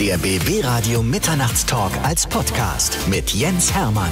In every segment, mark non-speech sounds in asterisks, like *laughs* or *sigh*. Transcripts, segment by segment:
Der BB Radio Mitternachtstalk als Podcast mit Jens Hermann.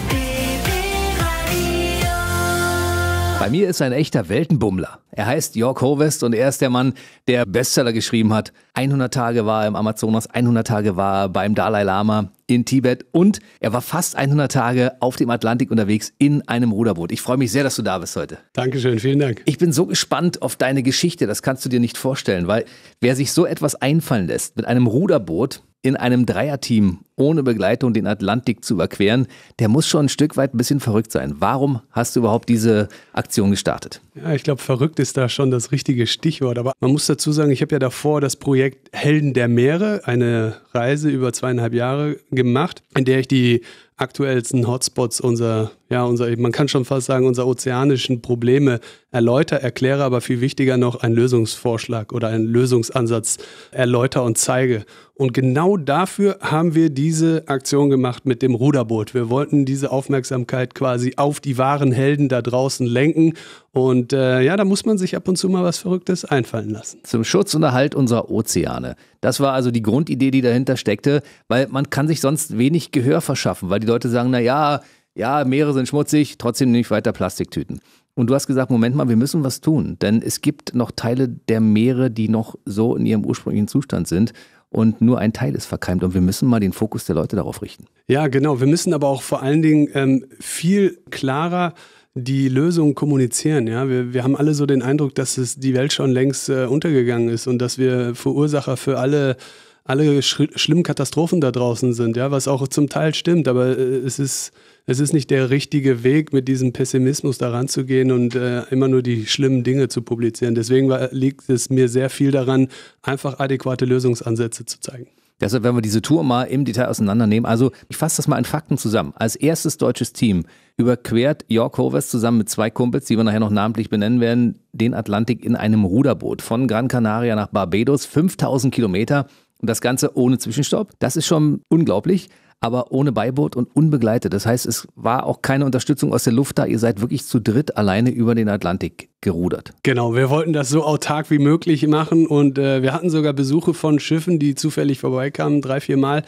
Bei mir ist ein echter Weltenbummler. Er heißt Jörg Hovest und er ist der Mann, der Bestseller geschrieben hat. 100 Tage war er im Amazonas, 100 Tage war er beim Dalai Lama in Tibet und er war fast 100 Tage auf dem Atlantik unterwegs in einem Ruderboot. Ich freue mich sehr, dass du da bist heute. Dankeschön, vielen Dank. Ich bin so gespannt auf deine Geschichte, das kannst du dir nicht vorstellen, weil wer sich so etwas einfallen lässt mit einem Ruderboot, in einem Dreierteam ohne Begleitung den Atlantik zu überqueren, der muss schon ein Stück weit ein bisschen verrückt sein. Warum hast du überhaupt diese Aktion gestartet? Ja, ich glaube, verrückt ist da schon das richtige Stichwort. Aber man muss dazu sagen, ich habe ja davor das Projekt Helden der Meere, eine Reise über zweieinhalb Jahre gemacht, in der ich die aktuellsten Hotspots unserer, ja, unser, man kann schon fast sagen, unserer ozeanischen Probleme erläutere, erkläre, aber viel wichtiger noch einen Lösungsvorschlag oder einen Lösungsansatz erläutere und zeige. Und genau dafür haben wir die diese Aktion gemacht mit dem Ruderboot. Wir wollten diese Aufmerksamkeit quasi auf die wahren Helden da draußen lenken. Und äh, ja, da muss man sich ab und zu mal was Verrücktes einfallen lassen. Zum Schutz und Erhalt unserer Ozeane. Das war also die Grundidee, die dahinter steckte, weil man kann sich sonst wenig Gehör verschaffen, weil die Leute sagen, naja, ja, Meere sind schmutzig, trotzdem nicht weiter Plastiktüten. Und du hast gesagt, Moment mal, wir müssen was tun, denn es gibt noch Teile der Meere, die noch so in ihrem ursprünglichen Zustand sind und nur ein Teil ist verkeimt. Und wir müssen mal den Fokus der Leute darauf richten. Ja, genau. Wir müssen aber auch vor allen Dingen ähm, viel klarer die Lösung kommunizieren. Ja? Wir, wir haben alle so den Eindruck, dass es die Welt schon längst äh, untergegangen ist und dass wir Verursacher für alle alle sch schlimmen Katastrophen da draußen sind, ja, was auch zum Teil stimmt, aber äh, es ist es ist nicht der richtige Weg, mit diesem Pessimismus daran zu gehen und äh, immer nur die schlimmen Dinge zu publizieren. Deswegen war, liegt es mir sehr viel daran, einfach adäquate Lösungsansätze zu zeigen. Deshalb werden wir diese Tour mal im Detail auseinandernehmen. Also ich fasse das mal in Fakten zusammen. Als erstes deutsches Team überquert York Hovers zusammen mit zwei Kumpels, die wir nachher noch namentlich benennen werden, den Atlantik in einem Ruderboot von Gran Canaria nach Barbados, 5000 Kilometer. Und das Ganze ohne Zwischenstopp. Das ist schon unglaublich aber ohne Beiboot und unbegleitet. Das heißt, es war auch keine Unterstützung aus der Luft da. Ihr seid wirklich zu dritt alleine über den Atlantik gerudert. Genau, wir wollten das so autark wie möglich machen und äh, wir hatten sogar Besuche von Schiffen, die zufällig vorbeikamen, drei, vier Mal.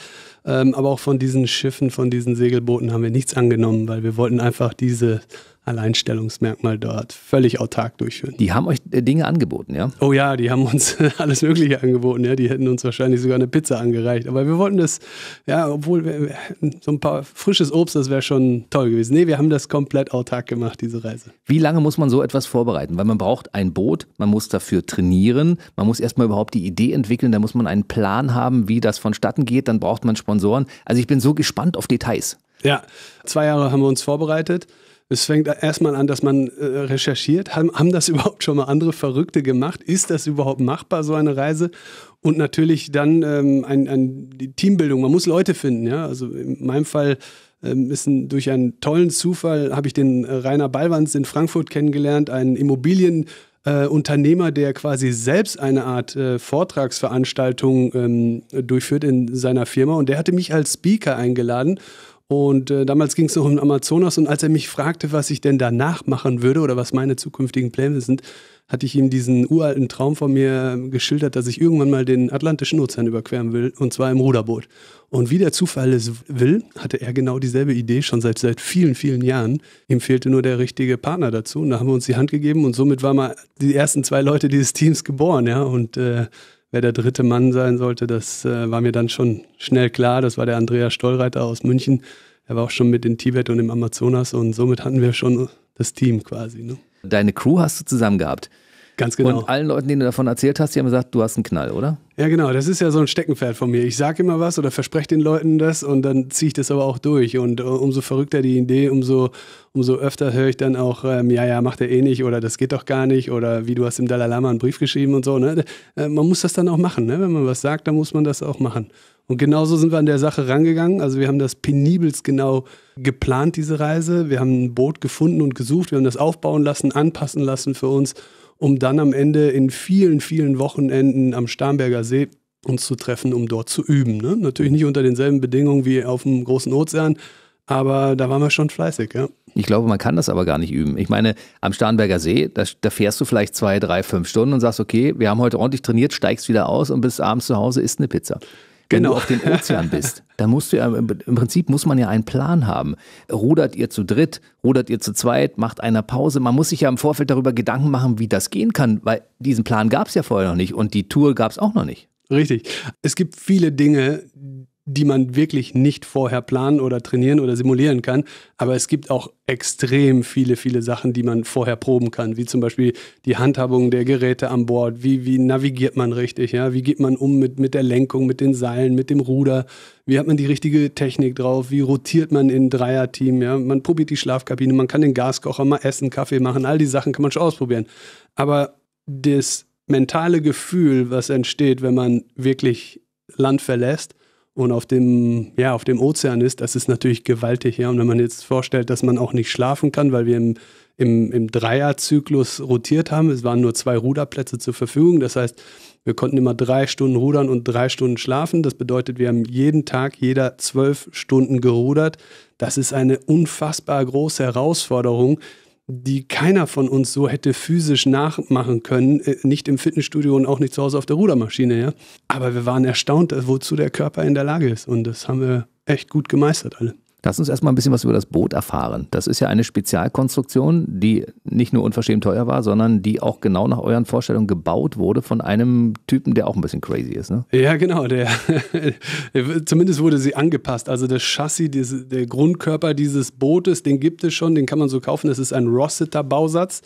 Ähm, aber auch von diesen Schiffen, von diesen Segelbooten haben wir nichts angenommen, weil wir wollten einfach diese Alleinstellungsmerkmal dort völlig autark durchführen. Die haben euch äh, Dinge angeboten, ja? Oh ja, die haben uns *laughs* alles Mögliche angeboten. Ja, die hätten uns wahrscheinlich sogar eine Pizza angereicht. Aber wir wollten das, ja, obwohl wir, so ein paar frisches Obst, das wäre schon toll gewesen. Nee, wir haben das komplett autark gemacht, diese Reise. Wie lange muss man so etwas vorbereiten? Weil man braucht ein Boot, man muss dafür trainieren, man muss erstmal überhaupt die Idee entwickeln, da muss man einen Plan haben, wie das vonstatten geht, dann braucht man Sponsoren. Also ich bin so gespannt auf Details. Ja, zwei Jahre haben wir uns vorbereitet. Es fängt erstmal an, dass man äh, recherchiert. Haben, haben das *laughs* überhaupt schon mal andere Verrückte gemacht? Ist das überhaupt machbar, so eine Reise? Und natürlich dann ähm, ein, ein, die Teambildung. Man muss Leute finden. Ja? Also in meinem Fall ähm, ist ein, durch einen tollen Zufall habe ich den äh, Rainer Ballwanz in Frankfurt kennengelernt, einen Immobilien- äh, Unternehmer, der quasi selbst eine Art äh, Vortragsveranstaltung ähm, durchführt in seiner Firma. Und der hatte mich als Speaker eingeladen. Und äh, damals ging es noch um Amazonas. Und als er mich fragte, was ich denn danach machen würde oder was meine zukünftigen Pläne sind, hatte ich ihm diesen uralten Traum von mir geschildert, dass ich irgendwann mal den Atlantischen Ozean überqueren will, und zwar im Ruderboot. Und wie der Zufall es will, hatte er genau dieselbe Idee schon seit, seit vielen, vielen Jahren. Ihm fehlte nur der richtige Partner dazu. Und da haben wir uns die Hand gegeben und somit waren mal die ersten zwei Leute dieses Teams geboren, ja. Und äh, wer der dritte Mann sein sollte, das äh, war mir dann schon schnell klar. Das war der Andreas Stollreiter aus München. Er war auch schon mit in Tibet und im Amazonas und somit hatten wir schon das Team quasi. Ne? Deine Crew hast du zusammen gehabt. Ganz genau. Und allen Leuten, denen du davon erzählt hast, die haben gesagt, du hast einen Knall, oder? Ja, genau. Das ist ja so ein Steckenpferd von mir. Ich sage immer was oder verspreche den Leuten das und dann ziehe ich das aber auch durch. Und äh, umso verrückter die Idee, umso, umso öfter höre ich dann auch, ähm, ja, ja, macht er eh nicht oder das geht doch gar nicht oder wie du hast dem Dalai Lama einen Brief geschrieben und so. Ne? Äh, man muss das dann auch machen. Ne? Wenn man was sagt, dann muss man das auch machen. Und genauso sind wir an der Sache rangegangen. Also wir haben das penibelst genau geplant, diese Reise. Wir haben ein Boot gefunden und gesucht. Wir haben das aufbauen lassen, anpassen lassen für uns um dann am Ende in vielen, vielen Wochenenden am Starnberger See uns zu treffen, um dort zu üben. Ne? Natürlich nicht unter denselben Bedingungen wie auf dem großen Ozean, aber da waren wir schon fleißig, ja. Ich glaube, man kann das aber gar nicht üben. Ich meine, am Starnberger See, da, da, fährst du vielleicht zwei, drei, fünf Stunden und sagst, okay, wir haben heute ordentlich trainiert, steigst wieder aus und bis abends zu Hause isst eine Pizza. Wenn genau. du auf dem Ozean bist, *laughs* dann musst du ja, im Prinzip muss man ja einen Plan haben. Rudert ihr zu dritt, rudert ihr zu zweit, macht einer Pause. Man muss sich ja im Vorfeld darüber Gedanken machen, wie das gehen kann, weil diesen Plan gab es ja vorher noch nicht und die Tour gab es auch noch nicht. Richtig. Es gibt viele Dinge, die man wirklich nicht vorher planen oder trainieren oder simulieren kann. Aber es gibt auch extrem viele, viele Sachen, die man vorher proben kann, wie zum Beispiel die Handhabung der Geräte an Bord, wie, wie navigiert man richtig, ja? wie geht man um mit, mit der Lenkung, mit den Seilen, mit dem Ruder, wie hat man die richtige Technik drauf, wie rotiert man in Dreierteam, ja? man probiert die Schlafkabine, man kann den Gaskocher mal essen, Kaffee machen, all die Sachen kann man schon ausprobieren. Aber das mentale Gefühl, was entsteht, wenn man wirklich Land verlässt, und auf dem, ja, auf dem Ozean ist, das ist natürlich gewaltig. Ja? Und wenn man jetzt vorstellt, dass man auch nicht schlafen kann, weil wir im, im, im Dreierzyklus rotiert haben, es waren nur zwei Ruderplätze zur Verfügung. Das heißt, wir konnten immer drei Stunden rudern und drei Stunden schlafen. Das bedeutet, wir haben jeden Tag jeder zwölf Stunden gerudert. Das ist eine unfassbar große Herausforderung die keiner von uns so hätte physisch nachmachen können, äh, nicht im Fitnessstudio und auch nicht zu Hause auf der Rudermaschine, ja. Aber wir waren erstaunt, wozu der Körper in der Lage ist und das haben wir echt gut gemeistert alle. Lass uns erstmal ein bisschen was über das Boot erfahren. Das ist ja eine Spezialkonstruktion, die nicht nur unverschämt teuer war, sondern die auch genau nach euren Vorstellungen gebaut wurde von einem Typen, der auch ein bisschen crazy ist. Ne? Ja, genau. Der *laughs* Zumindest wurde sie angepasst. Also das Chassis, diese, der Grundkörper dieses Bootes, den gibt es schon, den kann man so kaufen. Das ist ein Rossiter-Bausatz.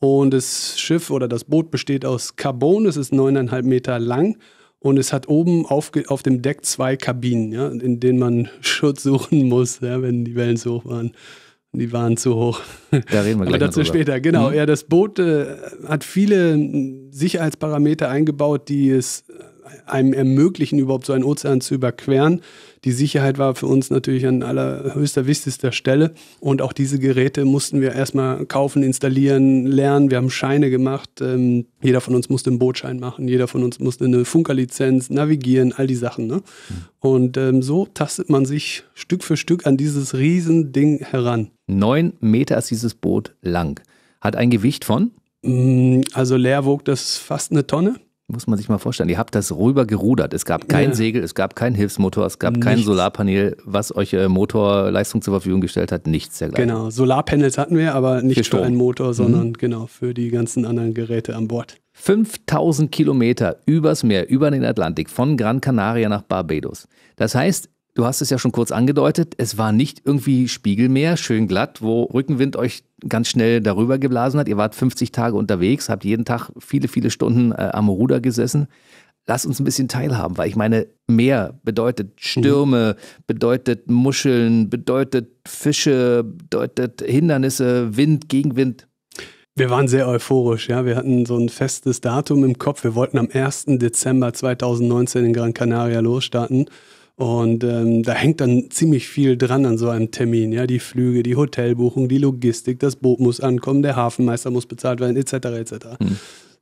Und das Schiff oder das Boot besteht aus Carbon. Es ist neuneinhalb Meter lang und es hat oben auf, auf dem Deck zwei Kabinen, ja, in denen man *laughs* Schutz suchen muss, ja, wenn die Wellen zu hoch waren. Die waren zu hoch. Da reden wir gleich Aber dazu später. Genau, mhm. ja, das Boot äh, hat viele äh, Sicherheitsparameter eingebaut, die es äh, einem ermöglichen, überhaupt so einen Ozean zu überqueren. Die Sicherheit war für uns natürlich an allerhöchster, wichtigster Stelle. Und auch diese Geräte mussten wir erstmal kaufen, installieren, lernen. Wir haben Scheine gemacht. Ähm, jeder von uns musste einen Bootschein machen. Jeder von uns musste eine Funkerlizenz, navigieren, all die Sachen. Ne? Mhm. Und ähm, so tastet man sich Stück für Stück an dieses Riesending heran. Neun Meter ist dieses Boot lang. Hat ein Gewicht von? Mm, also leer wog das fast eine Tonne muss man sich mal vorstellen. Ihr habt das rüber gerudert. Es gab kein ja. Segel, es gab keinen Hilfsmotor, es gab kein Solarpanel, was euch äh, Motorleistung zur Verfügung gestellt hat. Nichts dergleichen. Genau, Solarpanels hatten wir, aber nicht für, für einen Motor, sondern mhm. genau für die ganzen anderen Geräte an Bord. 5000 Kilometer übers Meer, über den Atlantik, von Gran Canaria nach Barbados. Das heißt, Du hast es ja schon kurz angedeutet, es war nicht irgendwie Spiegelmeer, schön glatt, wo Rückenwind euch ganz schnell darüber geblasen hat. Ihr wart 50 Tage unterwegs, habt jeden Tag viele, viele Stunden äh, am Ruder gesessen. Lass uns ein bisschen teilhaben, weil ich meine, Meer bedeutet mhm. Stürme, bedeutet Muscheln, bedeutet Fische, bedeutet Hindernisse, Wind, Gegenwind. Wir waren sehr euphorisch, ja. Wir hatten so ein festes Datum im Kopf. Wir wollten am 1. Dezember 2019 in Gran Canaria losstarten. Und ähm, da hängt dann ziemlich viel dran an so einem Termin. Ja, die Flüge, die Hotelbuchung, die Logistik, das Boot muss ankommen, der Hafenmeister muss bezahlt werden, etc. etc. Mhm.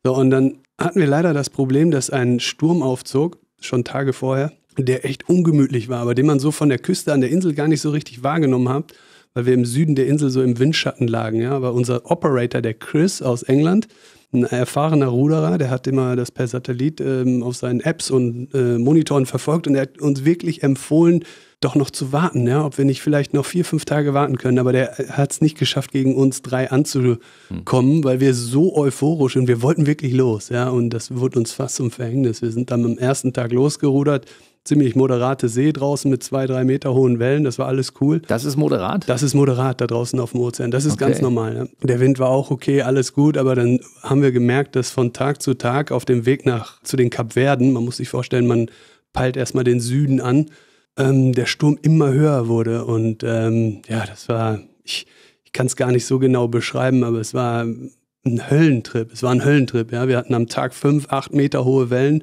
So, und dann hatten wir leider das Problem, dass ein Sturm aufzog, schon Tage vorher, der echt ungemütlich war, aber den man so von der Küste an der Insel gar nicht so richtig wahrgenommen hat, weil wir im Süden der Insel so im Windschatten lagen. Ja, aber unser Operator, der Chris aus England, ein erfahrener Ruderer, der hat immer das per Satellit ähm, auf seinen Apps und äh, Monitoren verfolgt und er hat uns wirklich empfohlen, doch noch zu warten, ja, ob wir nicht vielleicht noch vier, fünf Tage warten können. Aber der äh, hat es nicht geschafft, gegen uns drei anzukommen, hm. weil wir so euphorisch und wir wollten wirklich los, ja. Und das wurde uns fast zum Verhängnis. Wir sind dann am ersten Tag losgerudert, ziemlich moderate See draußen mit zwei, drei Meter hohen Wellen. Das war alles cool. Das ist moderat? Das ist moderat da draußen auf dem Ozean. Das ist okay. ganz normal. Ne? Der Wind war auch okay, alles gut, aber dann haben wir gemerkt, dass von Tag zu Tag auf dem Weg nach zu den Kapverden, man muss sich vorstellen, man peilt erstmal den Süden an, ähm, der Sturm immer höher wurde. Und ähm, ja, das war, ich, ich kann es gar nicht so genau beschreiben, aber es war ein Höllentrip. Es war ein Höllentrip. Ja. Wir hatten am Tag fünf, acht Meter hohe Wellen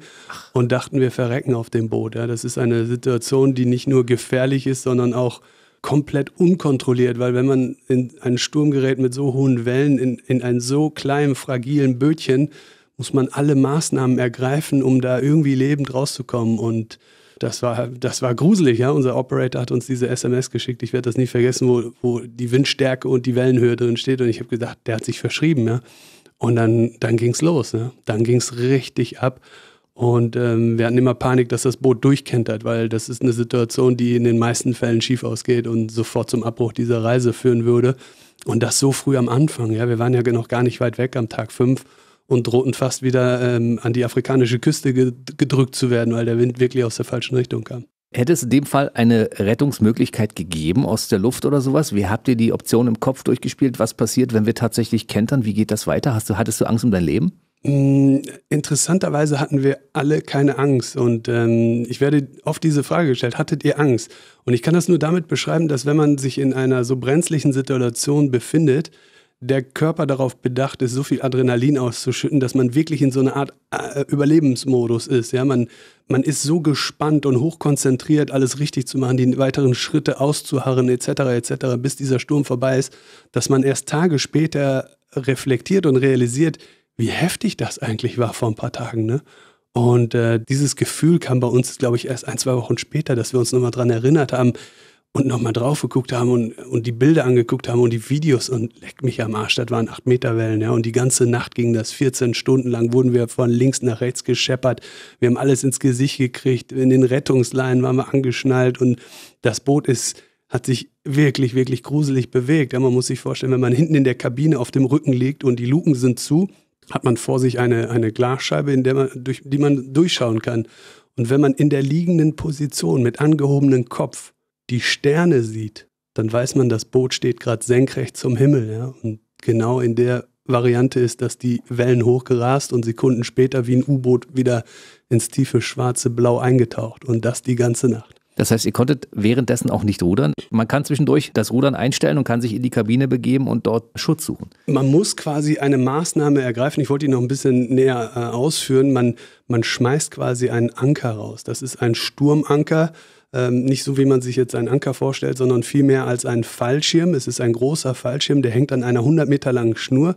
und dachten, wir verrecken auf dem Boot. Ja. Das ist eine Situation, die nicht nur gefährlich ist, sondern auch komplett unkontrolliert, weil wenn man in einen Sturm gerät mit so hohen Wellen, in, in einem so kleinen, fragilen Bötchen, muss man alle Maßnahmen ergreifen, um da irgendwie lebend rauszukommen. Und das war, das war gruselig, ja. Unser Operator hat uns diese SMS geschickt. Ich werde das nie vergessen, wo, wo die Windstärke und die Wellenhöhe drin steht. Und ich habe gedacht, der hat sich verschrieben, ja. Und dann, dann ging es los, ne? Dann ging es richtig ab. Und ähm, wir hatten immer Panik, dass das Boot durchkentert, weil das ist eine Situation, die in den meisten Fällen schief ausgeht und sofort zum Abbruch dieser Reise führen würde. Und das so früh am Anfang, ja. Wir waren ja noch gar nicht weit weg am Tag 5 und drohten fast wieder ähm, an die afrikanische Küste gedrückt zu werden, weil der Wind wirklich aus der falschen Richtung kam. Hätte es in dem Fall eine Rettungsmöglichkeit gegeben aus der Luft oder sowas? Wie habt ihr die Option im Kopf durchgespielt? Was passiert, wenn wir tatsächlich kentern? Wie geht das weiter? Hast du, hattest du Angst um dein Leben? Mm, interessanterweise hatten wir alle keine Angst und ähm, ich werde oft diese Frage gestellt, hattet ihr Angst? Und ich kann das nur damit beschreiben, dass wenn man sich in einer so brenzlichen Situation befindet, der Körper darauf bedacht ist, so viel Adrenalin auszuschütten, dass man wirklich in so einer Art äh, Überlebensmodus ist. Ja, man, man ist so gespannt und hochkonzentriert, alles richtig zu machen, die weiteren Schritte auszuharren, etc., etc., bis dieser Sturm vorbei ist, dass man erst Tage später reflektiert und realisiert, wie heftig das eigentlich war vor ein paar Tagen. Ne? Und äh, dieses Gefühl kam bei uns, glaube ich, erst ein, zwei Wochen später, dass wir uns nochmal dran erinnert haben, und nochmal drauf geguckt haben und, und die Bilder angeguckt haben und die Videos und leck mich am Arsch, das waren 8 Meter Wellen, ja. Und die ganze Nacht ging das, 14 Stunden lang wurden wir von links nach rechts gescheppert. Wir haben alles ins Gesicht gekriegt, in den Rettungsleinen waren wir angeschnallt und das Boot ist, hat sich wirklich, wirklich gruselig bewegt. Ja, man muss sich vorstellen, wenn man hinten in der Kabine auf dem Rücken liegt und die Luken sind zu, hat man vor sich eine, eine Glasscheibe, in der man durch, die man durchschauen kann. Und wenn man in der liegenden Position mit angehobenem Kopf die Sterne sieht, dann weiß man, das Boot steht gerade senkrecht zum Himmel. Ja? Und genau in der Variante ist, dass die Wellen hochgerast und Sekunden später wie ein U-Boot wieder ins tiefe schwarze Blau eingetaucht. Und das die ganze Nacht. Das heißt, ihr konntet währenddessen auch nicht rudern. Man kann zwischendurch das Rudern einstellen und kann sich in die Kabine begeben und dort Schutz suchen. Man muss quasi eine Maßnahme ergreifen. Ich wollte ihn noch ein bisschen näher äh, ausführen. Man, man schmeißt quasi einen Anker raus. Das ist ein Sturmanker ähm, nicht so, wie man sich jetzt einen Anker vorstellt, sondern vielmehr als ein Fallschirm. Es ist ein großer Fallschirm, der hängt an einer 100 Meter langen Schnur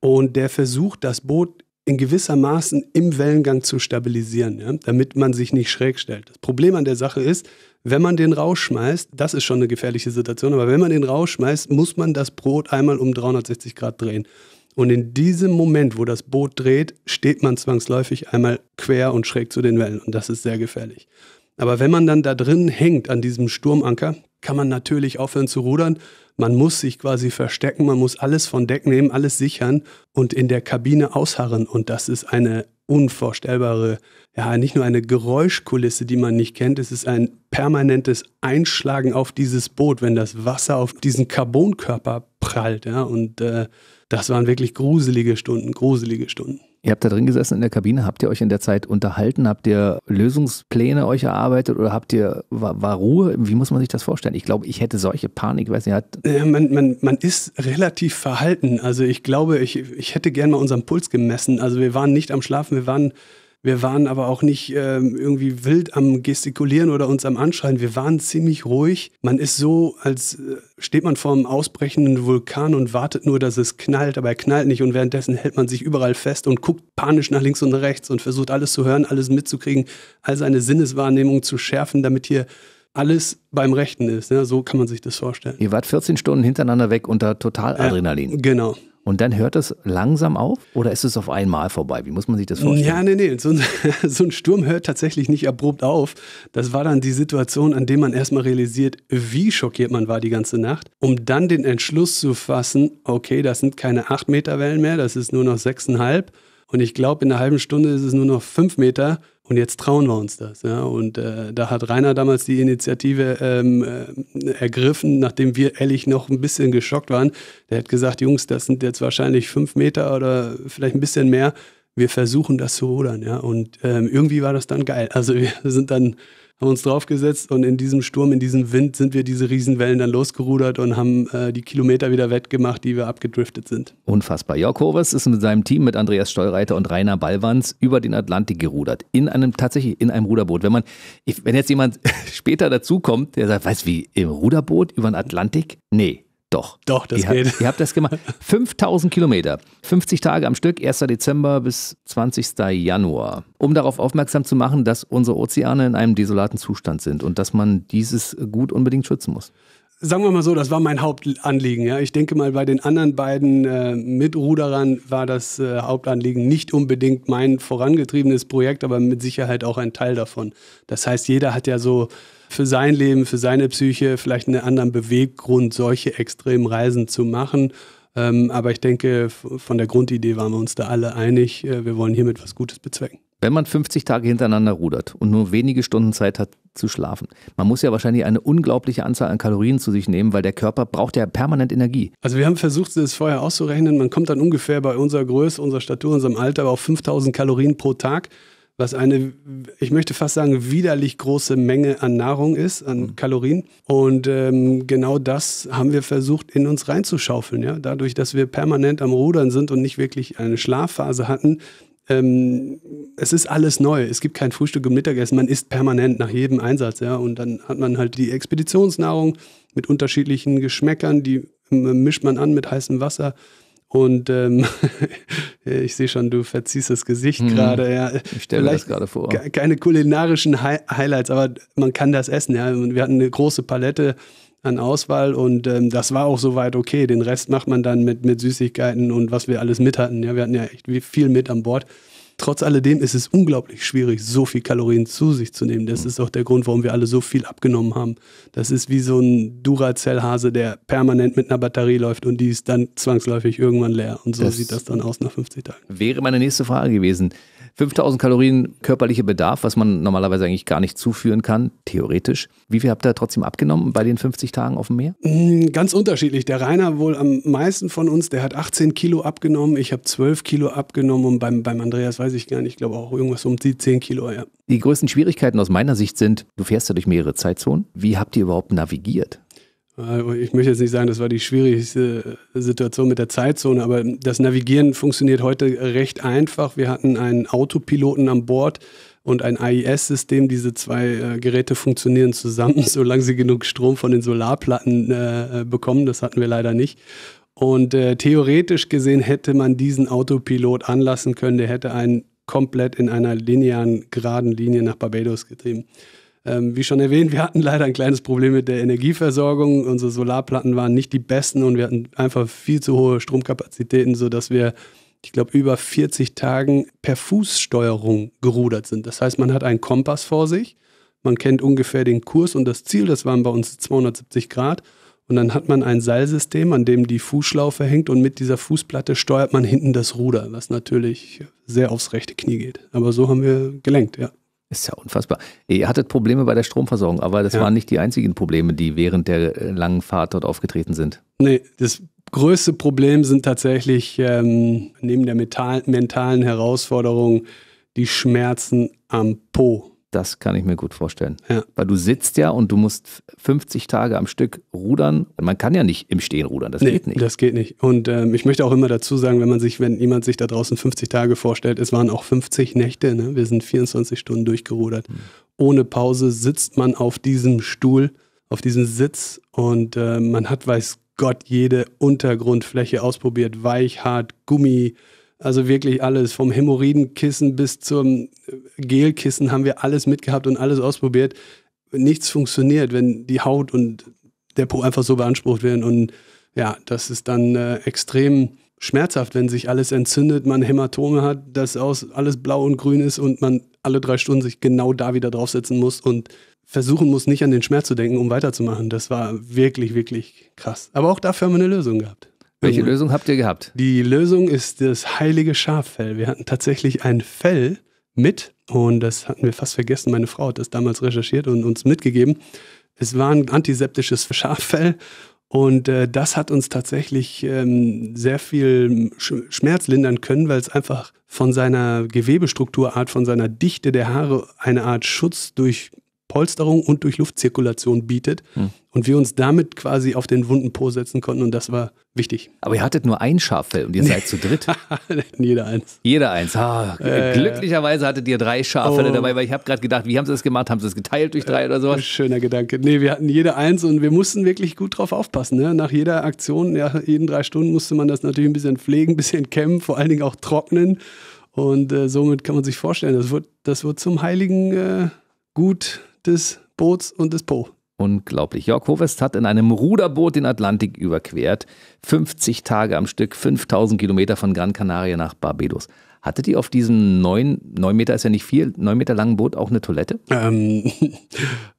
und der versucht, das Boot in gewissermaßen im Wellengang zu stabilisieren, ja, damit man sich nicht schräg stellt. Das Problem an der Sache ist, wenn man den rausschmeißt, das ist schon eine gefährliche Situation, aber wenn man den rausschmeißt, muss man das Boot einmal um 360 Grad drehen. Und in diesem Moment, wo das Boot dreht, steht man zwangsläufig einmal quer und schräg zu den Wellen. Und das ist sehr gefährlich. Aber wenn man dann da drin hängt an diesem Sturmanker, kann man natürlich aufhören zu rudern. Man muss sich quasi verstecken, man muss alles von Deck nehmen, alles sichern und in der Kabine ausharren. Und das ist eine unvorstellbare, ja, nicht nur eine Geräuschkulisse, die man nicht kennt, es ist ein permanentes Einschlagen auf dieses Boot, wenn das Wasser auf diesen Carbonkörper prallt. Ja? Und äh, das waren wirklich gruselige Stunden, gruselige Stunden. Ihr habt da drin gesessen in der Kabine, habt ihr euch in der Zeit unterhalten, habt ihr Lösungspläne euch erarbeitet oder habt ihr war, war Ruhe? Wie muss man sich das vorstellen? Ich glaube, ich hätte solche Panik, weiß nicht. Äh, man, man, man ist relativ verhalten. Also ich glaube, ich, ich hätte gern mal unseren Puls gemessen. Also wir waren nicht am Schlafen, wir waren wir waren aber auch nicht ähm, irgendwie wild am Gestikulieren oder uns am Anschreien. Wir waren ziemlich ruhig. Man ist so, als äh, steht man vor einem ausbrechenden Vulkan und wartet nur, dass es knallt, aber er knallt nicht. Und währenddessen hält man sich überall fest und guckt panisch nach links und rechts und versucht alles zu hören, alles mitzukriegen, all seine Sinneswahrnehmung zu schärfen, damit hier alles beim Rechten ist. Ja, ne? so kann man sich das vorstellen. Ihr wart 14 Stunden hintereinander weg unter Totaladrenalin. Äh, genau. Und dann hört es langsam auf oder ist es auf einmal vorbei? Wie muss man sich das vorstellen? Ja, nee, nee. So ein, *laughs* so ein Sturm hört tatsächlich nicht abrupt auf. Das war dann die Situation, an der man erstmal realisiert, wie schockiert man war die ganze Nacht, um dann den Entschluss zu fassen, okay, das sind keine 8 Meter Wellen mehr, das ist nur noch 6,5. Und ich glaube, in einer halben Stunde ist es nur noch 5 Meter. Und jetzt trauen wir uns das. Ja? Und äh, da hat Rainer damals die Initiative ähm, äh, ergriffen, nachdem wir ehrlich noch ein bisschen geschockt waren. Der hat gesagt, Jungs, das sind jetzt wahrscheinlich fünf Meter oder vielleicht ein bisschen mehr. Wir versuchen das zu rudern. Ja? Und ähm, irgendwie war das dann geil. Also wir sind dann haben uns draufgesetzt und in diesem Sturm, in diesem Wind sind wir diese Riesenwellen dann losgerudert und haben äh, die Kilometer wieder wettgemacht, die wir abgedriftet sind. Unfassbar. Jörg Horves ist mit seinem Team mit Andreas Stollreiter und Rainer Ballwanz über den Atlantik gerudert. In einem, tatsächlich in einem Ruderboot. Wenn man, wenn jetzt jemand *laughs* später dazukommt, der sagt, weiß wie, im Ruderboot über den Atlantik? Nee, doch. Doch, das ihr geht. Habt, ihr habt das gemacht. 5000 *laughs* Kilometer, 50 Tage am Stück, 1. Dezember bis 20. Januar. Um darauf aufmerksam zu machen, dass unsere Ozeane in einem desolaten Zustand sind und dass man dieses Gut unbedingt schützen muss sagen wir mal so, das war mein Hauptanliegen. Ja. Ich denke mal, bei den anderen beiden äh, Mitruderern war das äh, Hauptanliegen nicht unbedingt mein vorangetriebenes Projekt, aber mit Sicherheit auch ein Teil davon. Das heißt, jeder hat ja so für sein Leben, für seine Psyche vielleicht einen anderen Beweggrund, solche extremen Reisen zu machen. Ähm, aber ich denke, von der Grundidee waren wir uns da alle einig. Äh, wir wollen hiermit was Gutes bezwecken. Wenn man 50 Tage hintereinander rudert und nur wenige Stunden Zeit hat zu schlafen, man muss ja wahrscheinlich eine unglaubliche Anzahl an Kalorien zu sich nehmen, weil der Körper braucht ja permanent Energie. Also wir haben versucht, das vorher auszurechnen. Man kommt dann ungefähr bei unserer Größe, unserer Statur, unserem Alter auf 5000 Kalorien pro Tag was eine, ich möchte fast sagen, widerlich große Menge an Nahrung ist, an mhm. Kalorien. Und ähm, genau das haben wir versucht, in uns reinzuschaufeln. Ja? Dadurch, dass wir permanent am Rudern sind und nicht wirklich eine Schlafphase hatten, ähm, es ist alles neu. Es gibt kein Frühstück und Mittagessen. Man isst permanent nach jedem Einsatz. Ja? Und dann hat man halt die Expeditionsnahrung mit unterschiedlichen Geschmäckern, die äh, mischt man an mit heißem Wasser. Und ähm, *laughs* ich sehe schon, du verziehst das Gesicht mhm. gerade. Ja. Ich stelle mir das gerade vor. Keine kulinarischen Hi Highlights, aber man kann das essen. Ja. Wir hatten eine große Palette an Auswahl und ähm, das war auch soweit okay. Den Rest macht man dann mit, mit Süßigkeiten und was wir alles mit hatten. Ja. Wir hatten ja echt viel mit an Bord. Trotz alledem ist es unglaublich schwierig, so viel Kalorien zu sich zu nehmen. Das mhm. ist auch der Grund, warum wir alle so viel abgenommen haben. Das ist wie so ein Duracell-Hase, der permanent mit einer Batterie läuft und die ist dann zwangsläufig irgendwann leer. Und so das sieht das dann aus nach 50 Tagen. Wäre meine nächste Frage gewesen. 5000 Kalorien körperlicher Bedarf, was man normalerweise eigentlich gar nicht zuführen kann, theoretisch. Wie viel habt ihr trotzdem abgenommen bei den 50 Tagen auf dem Meer? Mm, ganz unterschiedlich. Der Rainer wohl am meisten von uns, der hat 18 Kilo abgenommen. Ich habe 12 Kilo abgenommen und beim, beim Andreas weiß ich gar nicht, ich glaube auch irgendwas um die 10 Kilo, ja. Die größten Schwierigkeiten aus meiner Sicht sind, du fährst ja durch mehrere Zeitzonen. Wie habt ihr überhaupt navigiert? Äh, ich möchte jetzt nicht sagen, das war die schwierigste äh, Situation mit der Zeitzone, aber das Navigieren funktioniert heute recht einfach. Wir hatten einen Autopiloten an Bord und ein AIS-System. Diese zwei äh, Geräte funktionieren zusammen, *laughs* solange sie genug Strom von den Solarplatten bekommen. Das hatten wir leider nicht. Und theoretisch gesehen hätte man diesen Autopilot anlassen können. Der hätte einen komplett in einer linearen, geraden Linie nach Barbados getrieben. Ähm, wie schon erwähnt, wir hatten leider ein kleines Problem mit der Energieversorgung. Unsere Solarplatten waren nicht die besten und wir hatten einfach viel zu hohe Stromkapazitäten, sodass wir, ich glaube, über 40 Tagen per Fußsteuerung gerudert sind. Das heißt, man hat einen Kompass vor sich, man kennt ungefähr den Kurs und das Ziel, das waren bei uns 270 Grad. Und dann hat man ein Seilsystem, an dem die Fußschlaufe hängt und mit dieser Fußplatte steuert man hinten das Ruder, was natürlich sehr aufs rechte Knie geht. Aber so haben wir gelenkt, ja. Ist ja unfassbar. Ihr hattet Probleme bei der Stromversorgung, aber das ja. waren nicht die einzigen Probleme, die während der äh, langen Fahrt dort aufgetreten sind. Nee, das größte Problem sind tatsächlich ähm, neben der mentalen Herausforderung die Schmerzen am Po. Das kann ich mir gut vorstellen. Ja. Weil du sitzt ja und du musst 50 Tage am Stück rudern. man kann ja nicht im Stehen rudern. Das nee, geht nicht. Das geht nicht. Und ähm, ich möchte auch immer dazu sagen, wenn man sich, wenn jemand sich da draußen 50 Tage vorstellt, es waren auch 50 Nächte, ne? wir sind 24 Stunden durchgerudert. Mhm. Ohne Pause sitzt man auf diesem Stuhl, auf diesem Sitz und äh, man hat, weiß Gott, jede Untergrundfläche ausprobiert. Weich, hart, Gummi, also wirklich alles, vom Hämorrhoidenkissen bis zum äh, Gelkissen haben wir alles mitgehabt und alles ausprobiert. Nichts funktioniert, wenn die Haut und der Po einfach so beansprucht werden. Und ja, das ist dann äh, extrem schmerzhaft, wenn sich alles entzündet, man Hämatome hat, dass aus alles blau und grün ist und man alle drei Stunden sich genau da wieder draufsetzen muss und versuchen muss, nicht an den Schmerz zu denken, um weiterzumachen. Das war wirklich, wirklich krass. Aber auch dafür haben wir eine Lösung gehabt. Welche mhm. Lösung habt ihr gehabt? Die Lösung ist das heilige Schaffell. Wir hatten tatsächlich ein Fell mit und das hatten wir fast vergessen. Meine Frau hat das damals recherchiert und uns mitgegeben. Es war ein antiseptisches *laughs* Schaffell und äh, das hat uns tatsächlich ähm, sehr viel Schmerz lindern können, weil es einfach von seiner Gewebestrukturart, von seiner Dichte der Haare eine Art Schutz durch Polsterung und durch Luftzirkulation bietet. Hm. Und wir uns damit quasi auf den wunden Po setzen konnten und das war wichtig. Aber ihr hattet nur ein Schaffell und ihr *laughs* seid zu dritt. *laughs* Jeder eins. Jeder eins. Ah, äh, glücklicherweise hattet ihr drei Schaffelle oh. dabei, weil ich habe gerade gedacht, wie haben sie das gemacht? Haben sie das geteilt durch drei äh, oder sowas? Schöner Gedanke. Nee, wir hatten jeder eins und wir mussten wirklich gut drauf aufpassen. Ne? Nach jeder Aktion, ja, jeden drei Stunden musste man das natürlich ein bisschen pflegen, ein bisschen kämmen, vor allen Dingen auch trocknen. Und äh, somit kann man sich vorstellen, das wird, das wird zum heiligen äh, Gut des Boots und des Po. Unglaublich. Jörg Hovest hat in einem Ruderboot den Atlantik überquert. 50 Tage am Stück, 5000 Kilometer von Gran Canaria nach Barbados. Hattet ihr auf diesem neun, neun Meter ist ja nicht viel, neun Meter langen Boot auch eine Toilette? ähm, *laughs*